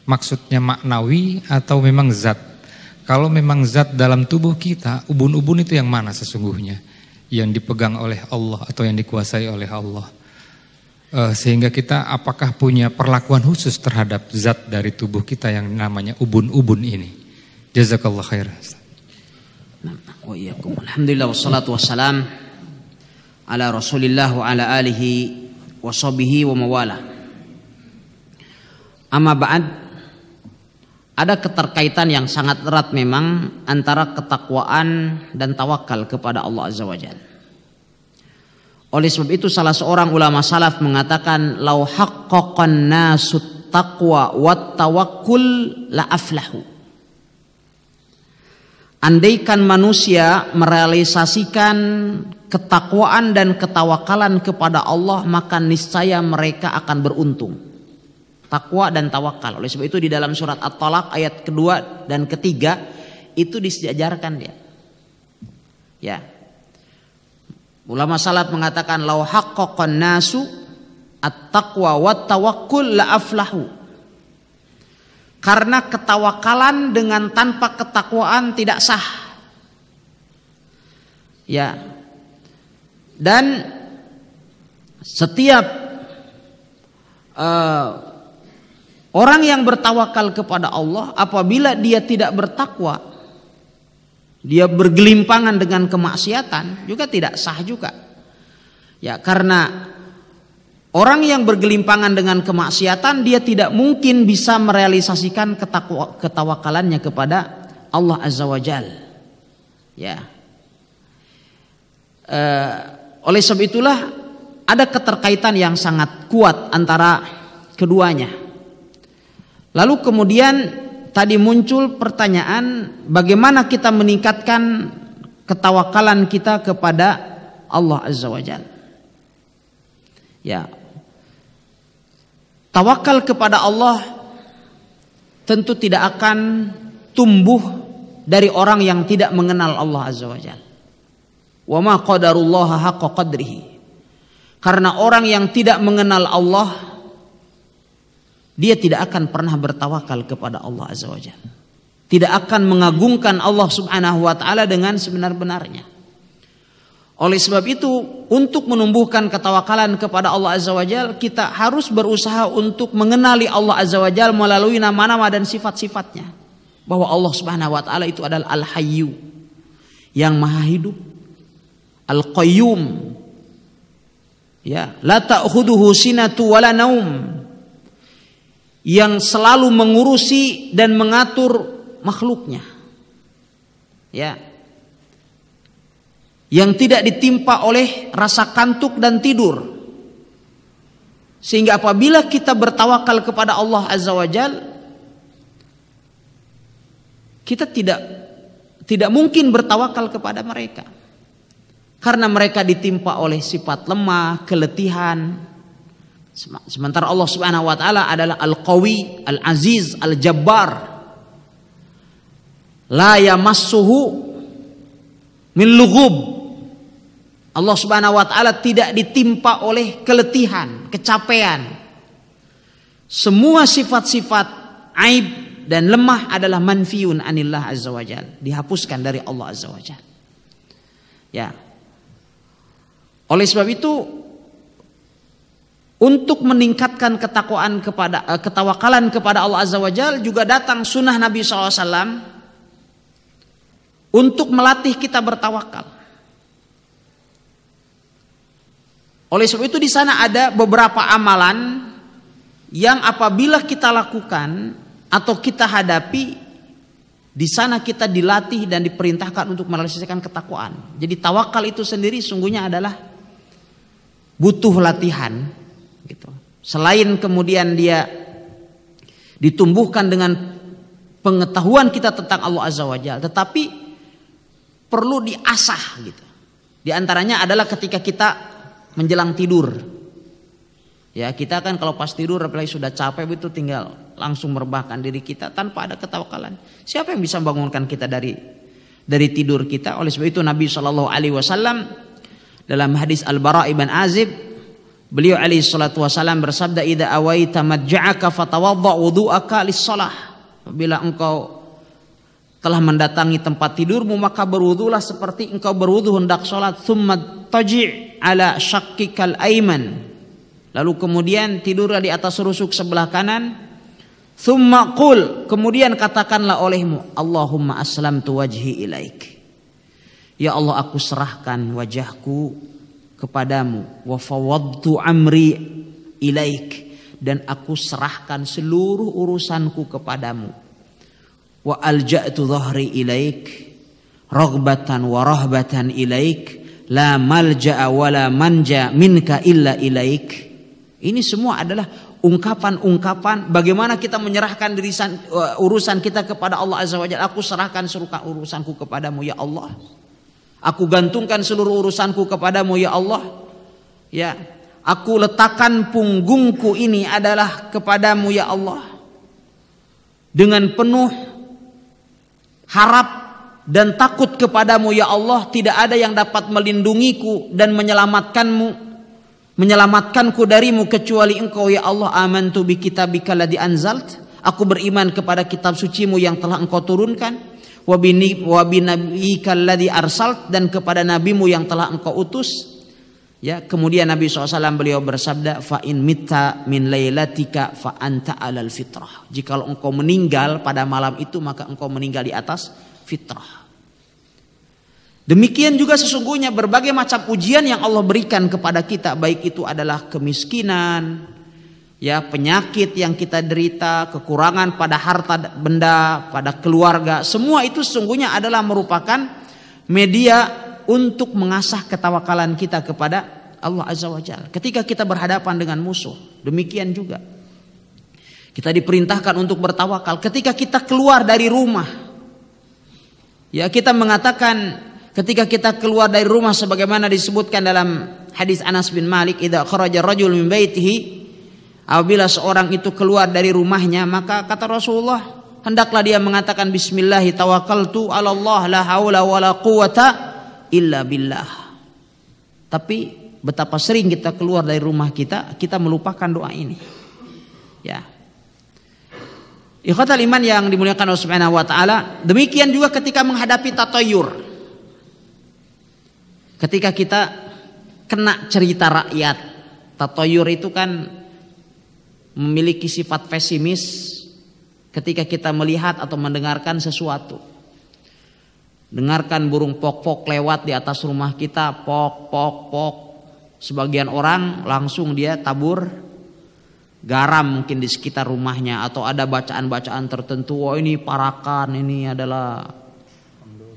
maksudnya maknawi atau memang zat? Kalau memang zat dalam tubuh kita, ubun-ubun itu yang mana sesungguhnya? yang dipegang oleh Allah atau yang dikuasai oleh Allah. Uh, sehingga kita apakah punya perlakuan khusus terhadap zat dari tubuh kita yang namanya ubun-ubun ini. Jazakallah khair. Nah, Alhamdulillah wassalatu wassalam ala rasulillah wa ala alihi wa sahbihi wa mawala. Amma ba'd ada keterkaitan yang sangat erat memang antara ketakwaan dan tawakal kepada Allah Azza wa Jalla. Oleh sebab itu salah seorang ulama salaf mengatakan lau haqqaqan nasut taqwa wat tawakkul la aflahu. Andaikan manusia merealisasikan ketakwaan dan ketawakalan kepada Allah maka niscaya mereka akan beruntung. Takwa dan tawakal. Oleh sebab itu di dalam surat At-Talaq ayat kedua dan ketiga itu disejajarkan dia. Ya. Ulama salat mengatakan lau haqqaqan nasu at-taqwa wa tawakkul la aflahu. Karena ketawakalan dengan tanpa ketakwaan tidak sah. Ya. Dan setiap eh, Orang yang bertawakal kepada Allah apabila dia tidak bertakwa, dia bergelimpangan dengan kemaksiatan juga tidak sah juga. Ya, karena orang yang bergelimpangan dengan kemaksiatan dia tidak mungkin bisa merealisasikan ketakwa, ketawakalannya kepada Allah Azza wa Jal. Ya. E, oleh sebab itulah ada keterkaitan yang sangat kuat antara keduanya Lalu kemudian tadi muncul pertanyaan bagaimana kita meningkatkan ketawakalan kita kepada Allah Azza wa Jalla. Ya. Tawakal kepada Allah tentu tidak akan tumbuh dari orang yang tidak mengenal Allah Azza wa Jalla. Wa ma haqqa qadrihi. Karena orang yang tidak mengenal Allah dia tidak akan pernah bertawakal kepada Allah Azza wa Tidak akan mengagungkan Allah Subhanahu wa taala dengan sebenar-benarnya. Oleh sebab itu, untuk menumbuhkan ketawakalan kepada Allah Azza wa kita harus berusaha untuk mengenali Allah Azza wa melalui nama-nama dan sifat-sifatnya. Bahwa Allah Subhanahu wa taala itu adalah Al-Hayyu, yang maha hidup. Al-Qayyum. Ya, la ta'khuduhu sinatu wala naum yang selalu mengurusi dan mengatur makhluknya. Ya. Yang tidak ditimpa oleh rasa kantuk dan tidur. Sehingga apabila kita bertawakal kepada Allah Azza wa Jal, kita tidak tidak mungkin bertawakal kepada mereka. Karena mereka ditimpa oleh sifat lemah, keletihan, Sementara Allah Subhanahu wa taala adalah Al-Qawi, Al-Aziz, Al-Jabbar. La yamassuhu min lugub. Allah Subhanahu wa taala tidak ditimpa oleh keletihan, kecapean. Semua sifat-sifat aib dan lemah adalah manfiun anillah azza wajal, dihapuskan dari Allah azza wajal. Ya. Oleh sebab itu untuk meningkatkan ketakwaan kepada eh, ketawakalan kepada Allah Azza wa Jal juga datang sunnah Nabi SAW untuk melatih kita bertawakal. Oleh sebab itu di sana ada beberapa amalan yang apabila kita lakukan atau kita hadapi di sana kita dilatih dan diperintahkan untuk merealisasikan ketakwaan. Jadi tawakal itu sendiri sungguhnya adalah butuh latihan Selain kemudian dia ditumbuhkan dengan pengetahuan kita tentang Allah Azza wa Jalla, tetapi perlu diasah gitu. Di antaranya adalah ketika kita menjelang tidur. Ya, kita kan kalau pas tidur apalagi sudah capek itu tinggal langsung merebahkan diri kita tanpa ada ketawakalan. Siapa yang bisa bangunkan kita dari dari tidur kita? Oleh sebab itu Nabi Shallallahu alaihi wasallam dalam hadis Al-Bara' ibn Azib Beliau alaihi salatu wasalam bersabda idza awaita majja'aka fatawadda wudu'aka lis-shalah. Bila engkau telah mendatangi tempat tidurmu maka berwudulah seperti engkau berwudu hendak salat thumma taji' ala syaqqikal aiman. Lalu kemudian tidurlah di atas rusuk sebelah kanan Thumma qul. Kemudian katakanlah olehmu. Allahumma aslamtu wajhi ilaik. Ya Allah aku serahkan wajahku kepadamu wa fawaddu amri ilaik dan aku serahkan seluruh urusanku kepadamu wa alja'tu dhahri ilaik raghbatan wa rahbatan ilaik la malja'a wa la manja minka illa ilaik ini semua adalah ungkapan-ungkapan bagaimana kita menyerahkan diri uh, urusan kita kepada Allah azza wajalla aku serahkan seluruh urusanku kepadamu ya Allah Aku gantungkan seluruh urusanku kepadamu ya Allah. Ya, aku letakkan punggungku ini adalah kepadamu ya Allah. Dengan penuh harap dan takut kepadamu ya Allah, tidak ada yang dapat melindungiku dan menyelamatkanmu menyelamatkanku darimu kecuali engkau ya Allah amantu bi kitabika ladzi anzalt aku beriman kepada kitab sucimu yang telah engkau turunkan wa binabiyika alladhi arsalt dan kepada nabimu yang telah engkau utus ya kemudian Nabi SAW beliau bersabda fa in mita min lailatika fa anta alal fitrah jikalau engkau meninggal pada malam itu maka engkau meninggal di atas fitrah Demikian juga sesungguhnya berbagai macam ujian yang Allah berikan kepada kita baik itu adalah kemiskinan, ya penyakit yang kita derita, kekurangan pada harta benda, pada keluarga, semua itu sesungguhnya adalah merupakan media untuk mengasah ketawakalan kita kepada Allah Azza wa Jalla. Ketika kita berhadapan dengan musuh, demikian juga. Kita diperintahkan untuk bertawakal ketika kita keluar dari rumah. Ya, kita mengatakan ketika kita keluar dari rumah sebagaimana disebutkan dalam hadis Anas bin Malik, "Idza kharaja rajul min baitihi Apabila seorang itu keluar dari rumahnya, maka kata Rasulullah, hendaklah dia mengatakan bismillah tawakkaltu 'ala Allah la haula wala quwata illa billah. Tapi betapa sering kita keluar dari rumah kita, kita melupakan doa ini. Ya. Ikhwatal iman yang dimuliakan Allah Subhanahu wa taala, demikian juga ketika menghadapi tatoyur. Ketika kita kena cerita rakyat, tatoyur itu kan memiliki sifat pesimis ketika kita melihat atau mendengarkan sesuatu. Dengarkan burung pok-pok lewat di atas rumah kita, pok pok pok. Sebagian orang langsung dia tabur garam mungkin di sekitar rumahnya atau ada bacaan-bacaan tertentu. Oh ini parakan, ini adalah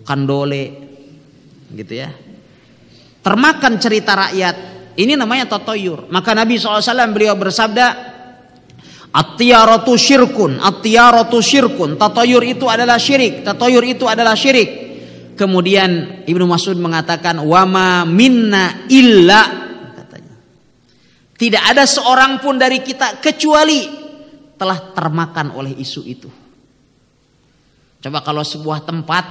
kandole. Gitu ya. Termakan cerita rakyat. Ini namanya totoyur. Maka Nabi SAW beliau bersabda, At-tiyaratu syirkun, at-tiyaratu syirkun. Tatoyur itu adalah syirik, tatoyur itu adalah syirik. Kemudian Ibnu Mas'ud mengatakan wama minna illa katanya. Tidak ada seorang pun dari kita kecuali telah termakan oleh isu itu. Coba kalau sebuah tempat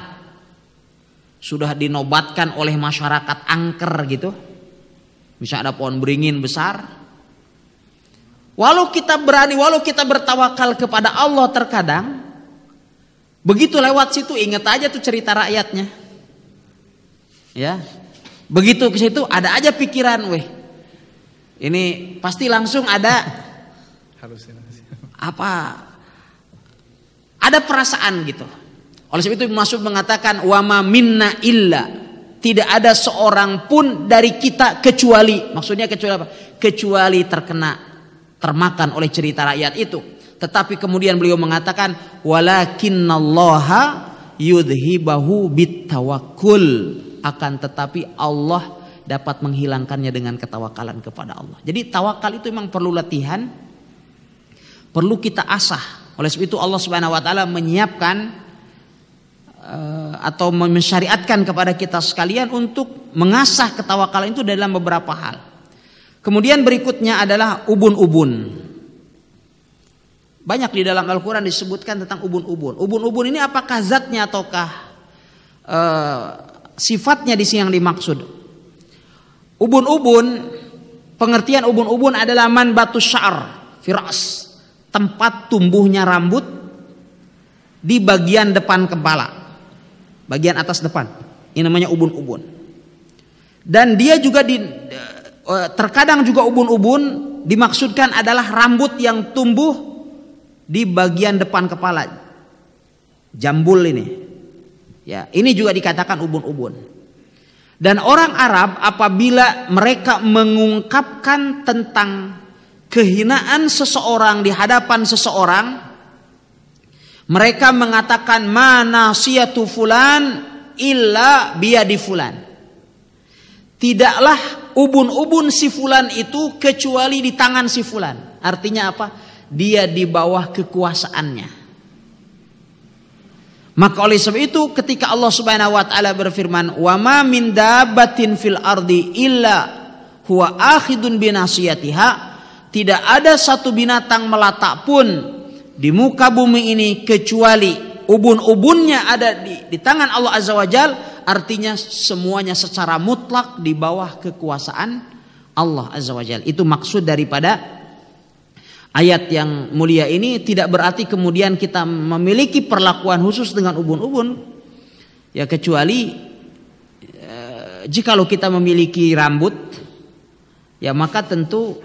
sudah dinobatkan oleh masyarakat angker gitu. Misalnya ada pohon beringin besar, Walau kita berani, walau kita bertawakal kepada Allah terkadang, begitu lewat situ ingat aja tuh cerita rakyatnya. Ya. Begitu ke situ ada aja pikiran, weh. Ini pasti langsung ada Apa? Ada perasaan gitu. Oleh sebab itu masuk mengatakan wama minna illa tidak ada seorang pun dari kita kecuali maksudnya kecuali apa? Kecuali terkena termakan oleh cerita rakyat itu. Tetapi kemudian beliau mengatakan walakinnallaha yudhibahu bitawakkul akan tetapi Allah dapat menghilangkannya dengan ketawakalan kepada Allah. Jadi tawakal itu memang perlu latihan, perlu kita asah. Oleh sebab itu Allah Subhanahu wa taala menyiapkan eh, atau mensyariatkan kepada kita sekalian untuk mengasah ketawakalan itu dalam beberapa hal. Kemudian berikutnya adalah ubun-ubun. Banyak di dalam Al-Quran disebutkan tentang ubun-ubun. Ubun-ubun ini apakah zatnya ataukah e, sifatnya di sini yang dimaksud? Ubun-ubun, pengertian ubun-ubun adalah man batu syar, firas, tempat tumbuhnya rambut di bagian depan kepala, bagian atas depan. Ini namanya ubun-ubun. Dan dia juga di, Eh, terkadang juga ubun-ubun dimaksudkan adalah rambut yang tumbuh di bagian depan kepala. Jambul ini. Ya, ini juga dikatakan ubun-ubun. Dan orang Arab apabila mereka mengungkapkan tentang kehinaan seseorang di hadapan seseorang, mereka mengatakan siatu fulan illa biadi fulan. Tidaklah ubun-ubun si fulan itu kecuali di tangan si fulan. Artinya apa? Dia di bawah kekuasaannya. Maka oleh sebab itu ketika Allah Subhanahu wa taala berfirman, "Wa ma min dabbatin fil ardi illa huwa akhidun binasiyatiha." Tidak ada satu binatang melata pun di muka bumi ini kecuali ubun-ubunnya ada di, di tangan Allah Azza wa Jalla Artinya semuanya secara mutlak di bawah kekuasaan Allah Azza wa Jalla. Itu maksud daripada ayat yang mulia ini tidak berarti kemudian kita memiliki perlakuan khusus dengan ubun-ubun. Ya kecuali jika eh, jikalau kita memiliki rambut ya maka tentu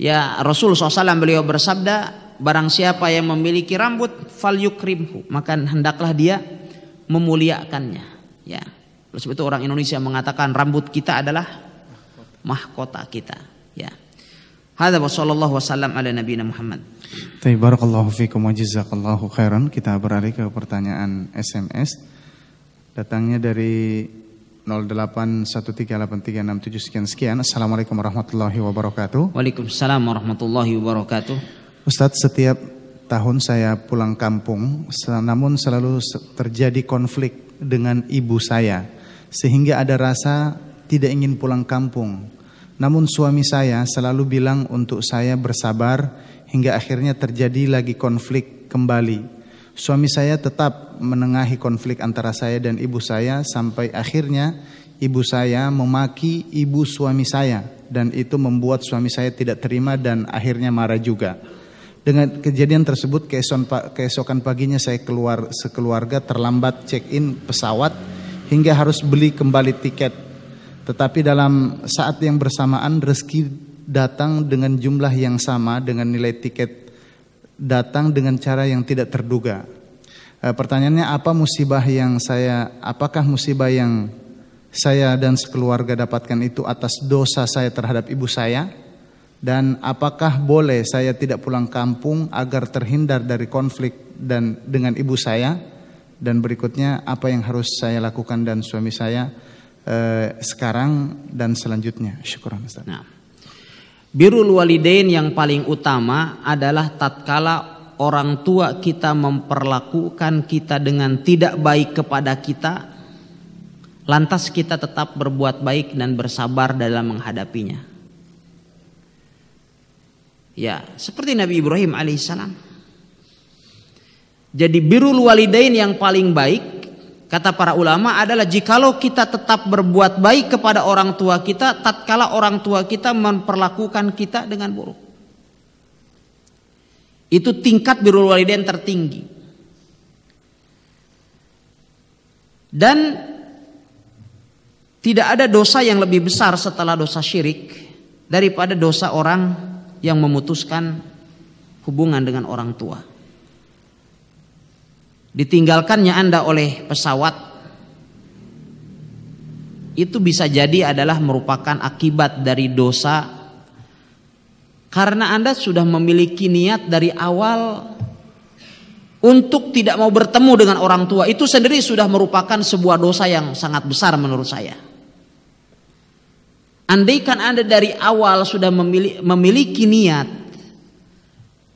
ya Rasul SAW beliau bersabda barang siapa yang memiliki rambut fal yukrimhu maka hendaklah dia memuliakannya Ya. Oleh sebab itu orang Indonesia mengatakan rambut kita adalah mahkota kita. Ya. Hadza wa sallallahu wasallam ala nabiyina Muhammad. Baik, barakallahu fikum wa jazakallahu khairan. Kita beralih ke pertanyaan SMS. Datangnya dari 08138367 sekian sekian. Assalamualaikum warahmatullahi wabarakatuh. Waalaikumsalam warahmatullahi wabarakatuh. Ustadz, setiap tahun saya pulang kampung, namun selalu terjadi konflik dengan ibu saya sehingga ada rasa tidak ingin pulang kampung. Namun suami saya selalu bilang untuk saya bersabar hingga akhirnya terjadi lagi konflik kembali. Suami saya tetap menengahi konflik antara saya dan ibu saya sampai akhirnya ibu saya memaki ibu suami saya dan itu membuat suami saya tidak terima dan akhirnya marah juga. Dengan kejadian tersebut keesokan paginya saya keluar sekeluarga terlambat check-in pesawat hingga harus beli kembali tiket. Tetapi dalam saat yang bersamaan rezeki datang dengan jumlah yang sama dengan nilai tiket datang dengan cara yang tidak terduga. E, pertanyaannya apa musibah yang saya apakah musibah yang saya dan sekeluarga dapatkan itu atas dosa saya terhadap ibu saya? Dan apakah boleh saya tidak pulang kampung agar terhindar dari konflik dan dengan ibu saya? Dan berikutnya apa yang harus saya lakukan dan suami saya eh, sekarang dan selanjutnya? syukur Ustaz. Nah. Birul walidain yang paling utama adalah tatkala orang tua kita memperlakukan kita dengan tidak baik kepada kita lantas kita tetap berbuat baik dan bersabar dalam menghadapinya. Ya, seperti Nabi Ibrahim alaihissalam. Jadi birul walidain yang paling baik kata para ulama adalah jikalau kita tetap berbuat baik kepada orang tua kita tatkala orang tua kita memperlakukan kita dengan buruk. Itu tingkat birul walidain tertinggi. Dan tidak ada dosa yang lebih besar setelah dosa syirik daripada dosa orang yang memutuskan hubungan dengan orang tua. Ditinggalkannya Anda oleh pesawat itu bisa jadi adalah merupakan akibat dari dosa karena Anda sudah memiliki niat dari awal untuk tidak mau bertemu dengan orang tua itu sendiri sudah merupakan sebuah dosa yang sangat besar menurut saya. Andaikan Anda dari awal sudah memiliki niat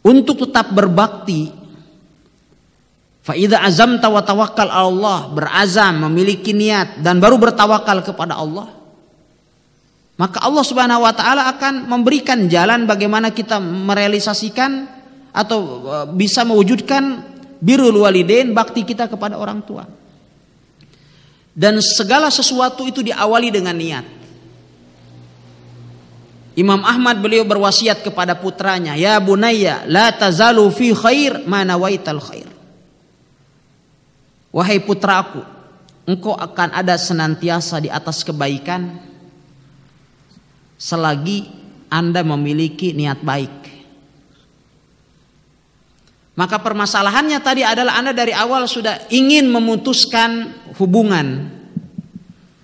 untuk tetap berbakti, faida azam tawakal Allah berazam memiliki niat dan baru bertawakal kepada Allah, maka Allah Subhanahu Wa Taala akan memberikan jalan bagaimana kita merealisasikan atau e, bisa mewujudkan biru walidain bakti kita kepada orang tua. Dan segala sesuatu itu diawali dengan niat. Imam Ahmad beliau berwasiat kepada putranya, "Ya bunayya, la tazalu fi khair mana waital khair." Wahai putraku, engkau akan ada senantiasa di atas kebaikan selagi Anda memiliki niat baik. Maka permasalahannya tadi adalah Anda dari awal sudah ingin memutuskan hubungan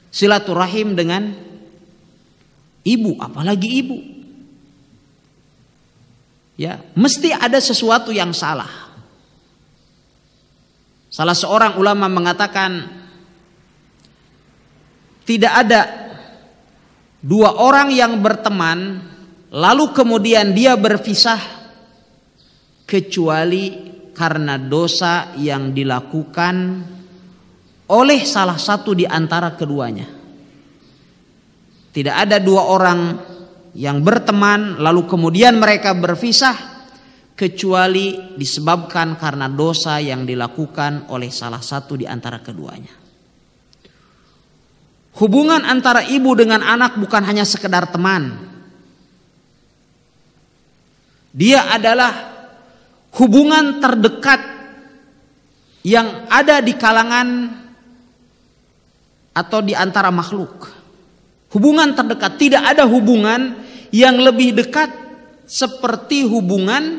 silaturahim dengan Ibu, apalagi ibu. Ya, mesti ada sesuatu yang salah. Salah seorang ulama mengatakan tidak ada dua orang yang berteman lalu kemudian dia berpisah kecuali karena dosa yang dilakukan oleh salah satu di antara keduanya. Tidak ada dua orang yang berteman lalu kemudian mereka berpisah kecuali disebabkan karena dosa yang dilakukan oleh salah satu di antara keduanya. Hubungan antara ibu dengan anak bukan hanya sekedar teman. Dia adalah hubungan terdekat yang ada di kalangan atau di antara makhluk. Hubungan terdekat tidak ada hubungan yang lebih dekat seperti hubungan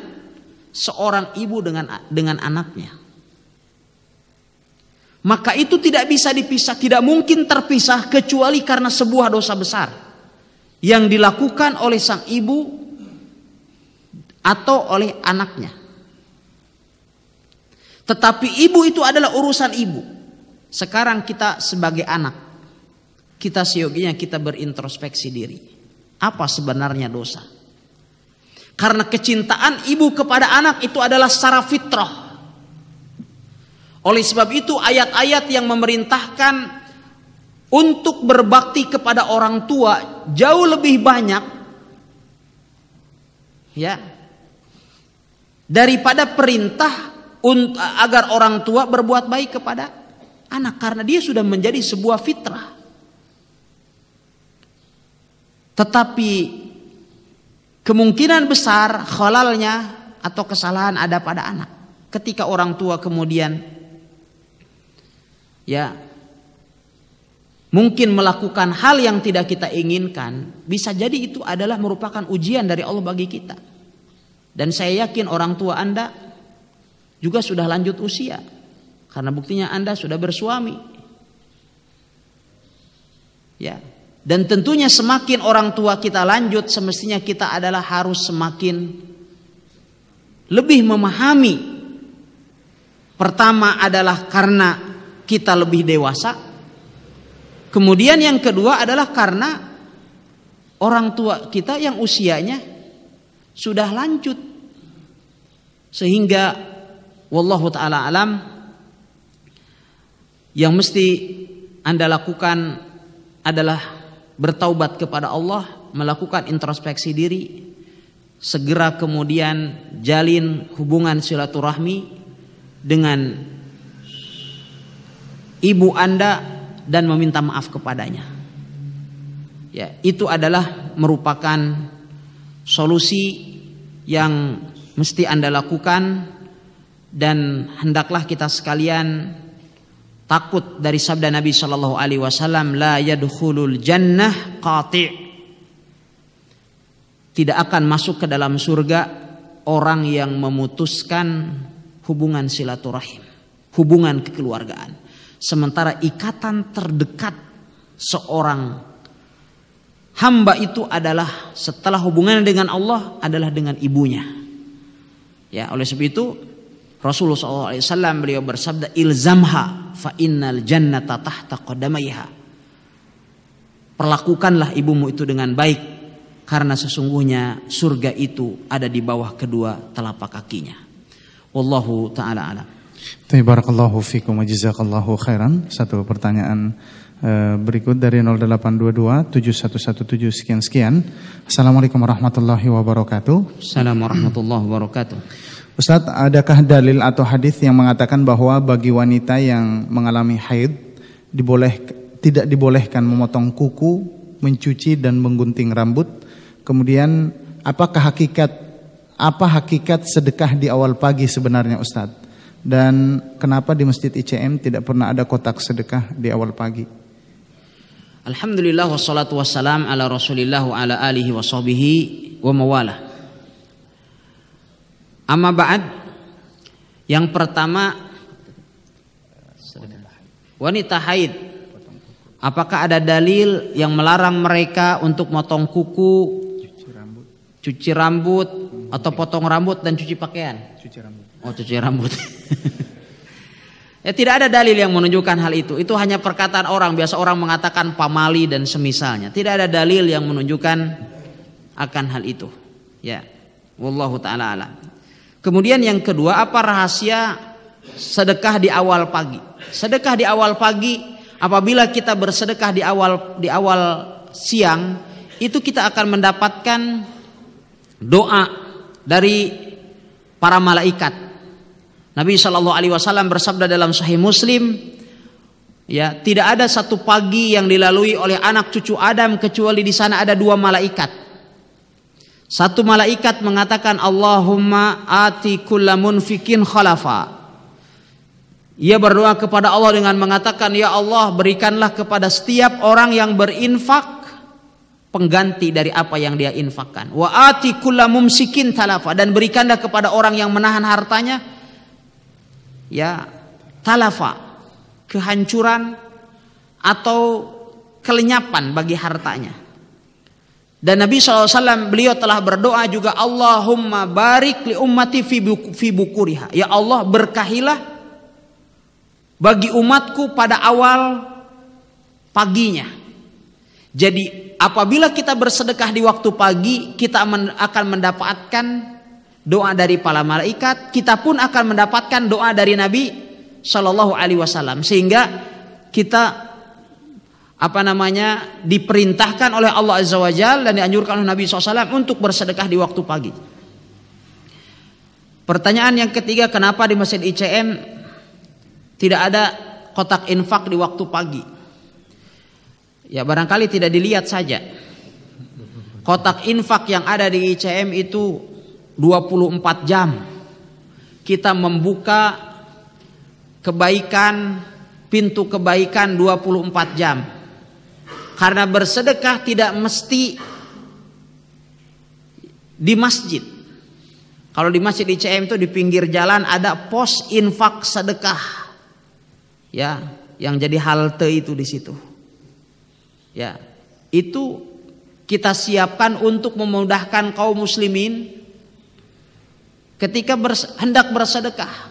seorang ibu dengan dengan anaknya. Maka itu tidak bisa dipisah, tidak mungkin terpisah kecuali karena sebuah dosa besar yang dilakukan oleh sang ibu atau oleh anaknya. Tetapi ibu itu adalah urusan ibu. Sekarang kita sebagai anak kita seyogianya kita berintrospeksi diri. Apa sebenarnya dosa? Karena kecintaan ibu kepada anak itu adalah secara fitrah. Oleh sebab itu ayat-ayat yang memerintahkan untuk berbakti kepada orang tua jauh lebih banyak ya daripada perintah agar orang tua berbuat baik kepada anak karena dia sudah menjadi sebuah fitrah. Tetapi kemungkinan besar khalalnya atau kesalahan ada pada anak. Ketika orang tua kemudian ya mungkin melakukan hal yang tidak kita inginkan, bisa jadi itu adalah merupakan ujian dari Allah bagi kita. Dan saya yakin orang tua Anda juga sudah lanjut usia. Karena buktinya Anda sudah bersuami. Ya, dan tentunya semakin orang tua kita lanjut semestinya kita adalah harus semakin lebih memahami. Pertama adalah karena kita lebih dewasa. Kemudian yang kedua adalah karena orang tua kita yang usianya sudah lanjut. Sehingga wallahu taala alam yang mesti Anda lakukan adalah bertaubat kepada Allah, melakukan introspeksi diri, segera kemudian jalin hubungan silaturahmi dengan ibu Anda dan meminta maaf kepadanya. Ya, itu adalah merupakan solusi yang mesti Anda lakukan dan hendaklah kita sekalian takut dari sabda Nabi Shallallahu Alaihi Wasallam la yadkhulul jannah qati tidak akan masuk ke dalam surga orang yang memutuskan hubungan silaturahim hubungan kekeluargaan sementara ikatan terdekat seorang hamba itu adalah setelah hubungan dengan Allah adalah dengan ibunya ya oleh sebab itu Rasulullah SAW beliau bersabda ilzamha fa innal jannata tahta qadamaiha. Perlakukanlah ibumu itu dengan baik karena sesungguhnya surga itu ada di bawah kedua telapak kakinya. Wallahu taala alam. Tabarakallahu fikum wa jazakallahu khairan. Satu pertanyaan eh, berikut dari 0822 7117 sekian sekian. Assalamualaikum warahmatullahi wabarakatuh. Assalamualaikum warahmatullahi wabarakatuh. Ustaz, adakah dalil atau hadis yang mengatakan bahwa bagi wanita yang mengalami haid diboleh tidak dibolehkan memotong kuku, mencuci dan menggunting rambut? Kemudian apakah hakikat apa hakikat sedekah di awal pagi sebenarnya Ustaz? Dan kenapa di Masjid ICM tidak pernah ada kotak sedekah di awal pagi? Alhamdulillah wassalatu wassalam ala rasulillah wa ala alihi wa wa mawalah. Amma Baat, yang pertama wanita haid apakah ada dalil yang melarang mereka untuk motong kuku cuci rambut cuci rambut atau potong rambut dan cuci pakaian cuci rambut oh cuci rambut Ya tidak ada dalil yang menunjukkan hal itu. Itu hanya perkataan orang. Biasa orang mengatakan pamali dan semisalnya. Tidak ada dalil yang menunjukkan akan hal itu. Ya. Wallahu taala alam. Kemudian yang kedua, apa rahasia sedekah di awal pagi? Sedekah di awal pagi, apabila kita bersedekah di awal di awal siang, itu kita akan mendapatkan doa dari para malaikat. Nabi Shallallahu Alaihi Wasallam bersabda dalam Sahih Muslim, ya tidak ada satu pagi yang dilalui oleh anak cucu Adam kecuali di sana ada dua malaikat. Satu malaikat mengatakan Allahumma ati kulla munfikin khalafa. Ia berdoa kepada Allah dengan mengatakan, "Ya Allah, berikanlah kepada setiap orang yang berinfak pengganti dari apa yang dia infakkan. Wa ati kulla mumsikin talafa dan berikanlah kepada orang yang menahan hartanya ya talafa kehancuran atau kelenyapan bagi hartanya. Dan Nabi SAW beliau telah berdoa juga Allahumma barik li ummati fi, fi bukuriha. Ya Allah berkahilah bagi umatku pada awal paginya. Jadi apabila kita bersedekah di waktu pagi kita akan mendapatkan doa dari para malaikat. Kita pun akan mendapatkan doa dari Nabi Shallallahu Alaihi Wasallam sehingga kita apa namanya diperintahkan oleh Allah Azza wa Jal dan dianjurkan oleh Nabi SAW untuk bersedekah di waktu pagi. Pertanyaan yang ketiga, kenapa di Masjid ICM tidak ada kotak infak di waktu pagi? Ya barangkali tidak dilihat saja. Kotak infak yang ada di ICM itu 24 jam. Kita membuka kebaikan, pintu kebaikan 24 jam karena bersedekah tidak mesti di masjid. Kalau di masjid di CM itu di pinggir jalan ada pos infak sedekah. Ya, yang jadi halte itu di situ. Ya, itu kita siapkan untuk memudahkan kaum muslimin ketika bers hendak bersedekah.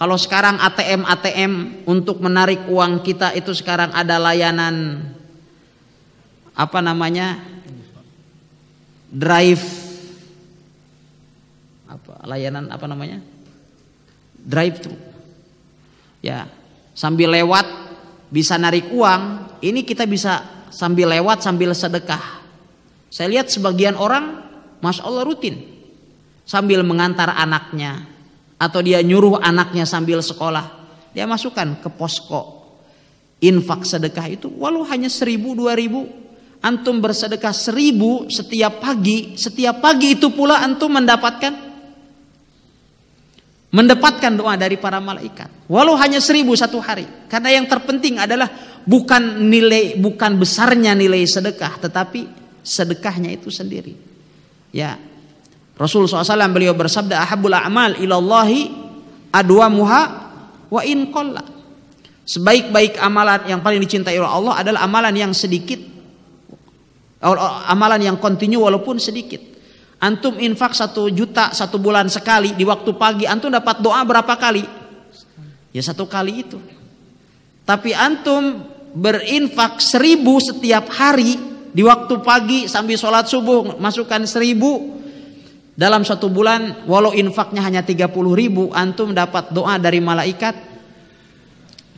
Kalau sekarang ATM ATM untuk menarik uang kita itu sekarang ada layanan apa namanya drive apa layanan apa namanya drive thru ya sambil lewat bisa narik uang ini kita bisa sambil lewat sambil sedekah saya lihat sebagian orang masya Allah rutin sambil mengantar anaknya atau dia nyuruh anaknya sambil sekolah dia masukkan ke posko infak sedekah itu walau hanya seribu dua ribu antum bersedekah seribu setiap pagi, setiap pagi itu pula antum mendapatkan mendapatkan doa dari para malaikat. Walau hanya seribu satu hari. Karena yang terpenting adalah bukan nilai, bukan besarnya nilai sedekah, tetapi sedekahnya itu sendiri. Ya, Rasul SAW beliau bersabda, Ahabul a'mal ilallahi adwa muha wa in Sebaik-baik amalan yang paling dicintai oleh Allah adalah amalan yang sedikit amalan yang kontinu walaupun sedikit. Antum infak satu juta satu bulan sekali di waktu pagi, antum dapat doa berapa kali? Ya satu kali itu. Tapi antum berinfak seribu setiap hari di waktu pagi sambil sholat subuh masukkan seribu dalam satu bulan walau infaknya hanya 30 ribu antum dapat doa dari malaikat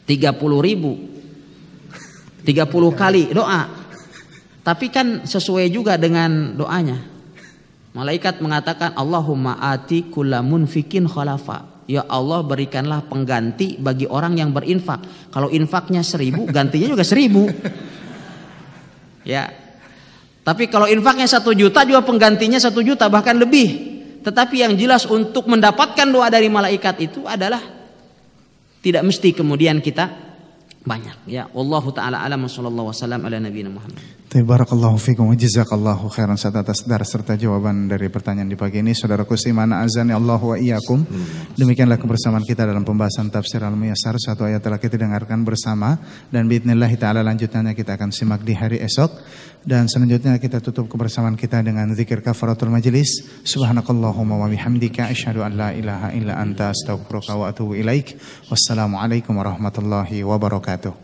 30 ribu 30 kali doa tapi kan sesuai juga dengan doanya. Malaikat mengatakan Allahumma ati kullamun fikin khalafa. Ya Allah berikanlah pengganti bagi orang yang berinfak. Kalau infaknya seribu, gantinya juga seribu. Ya, tapi kalau infaknya satu juta juga penggantinya satu juta bahkan lebih. Tetapi yang jelas untuk mendapatkan doa dari malaikat itu adalah tidak mesti kemudian kita banyak ya Allah taala alam sallallahu wasallam ala nabiyina Muhammad. Tabarakallahu fikum wa jazakallahu khairan atas dar serta jawaban dari pertanyaan di pagi ini saudaraku si mana azan ya Allah wa iyakum. Hmm. Demikianlah kebersamaan kita dalam pembahasan tafsir Al-Muyassar satu ayat telah kita dengarkan bersama dan باذنillah taala lanjutannya kita akan simak di hari esok dan selanjutnya kita tutup kebersamaan kita dengan zikir kafaratul majlis. Subhanakallahumma wa bihamdika asyhadu an la ilaha illa anta astaghfiruka wa atubu ilaik. Wassalamualaikum warahmatullahi wabarakatuh. Gracias.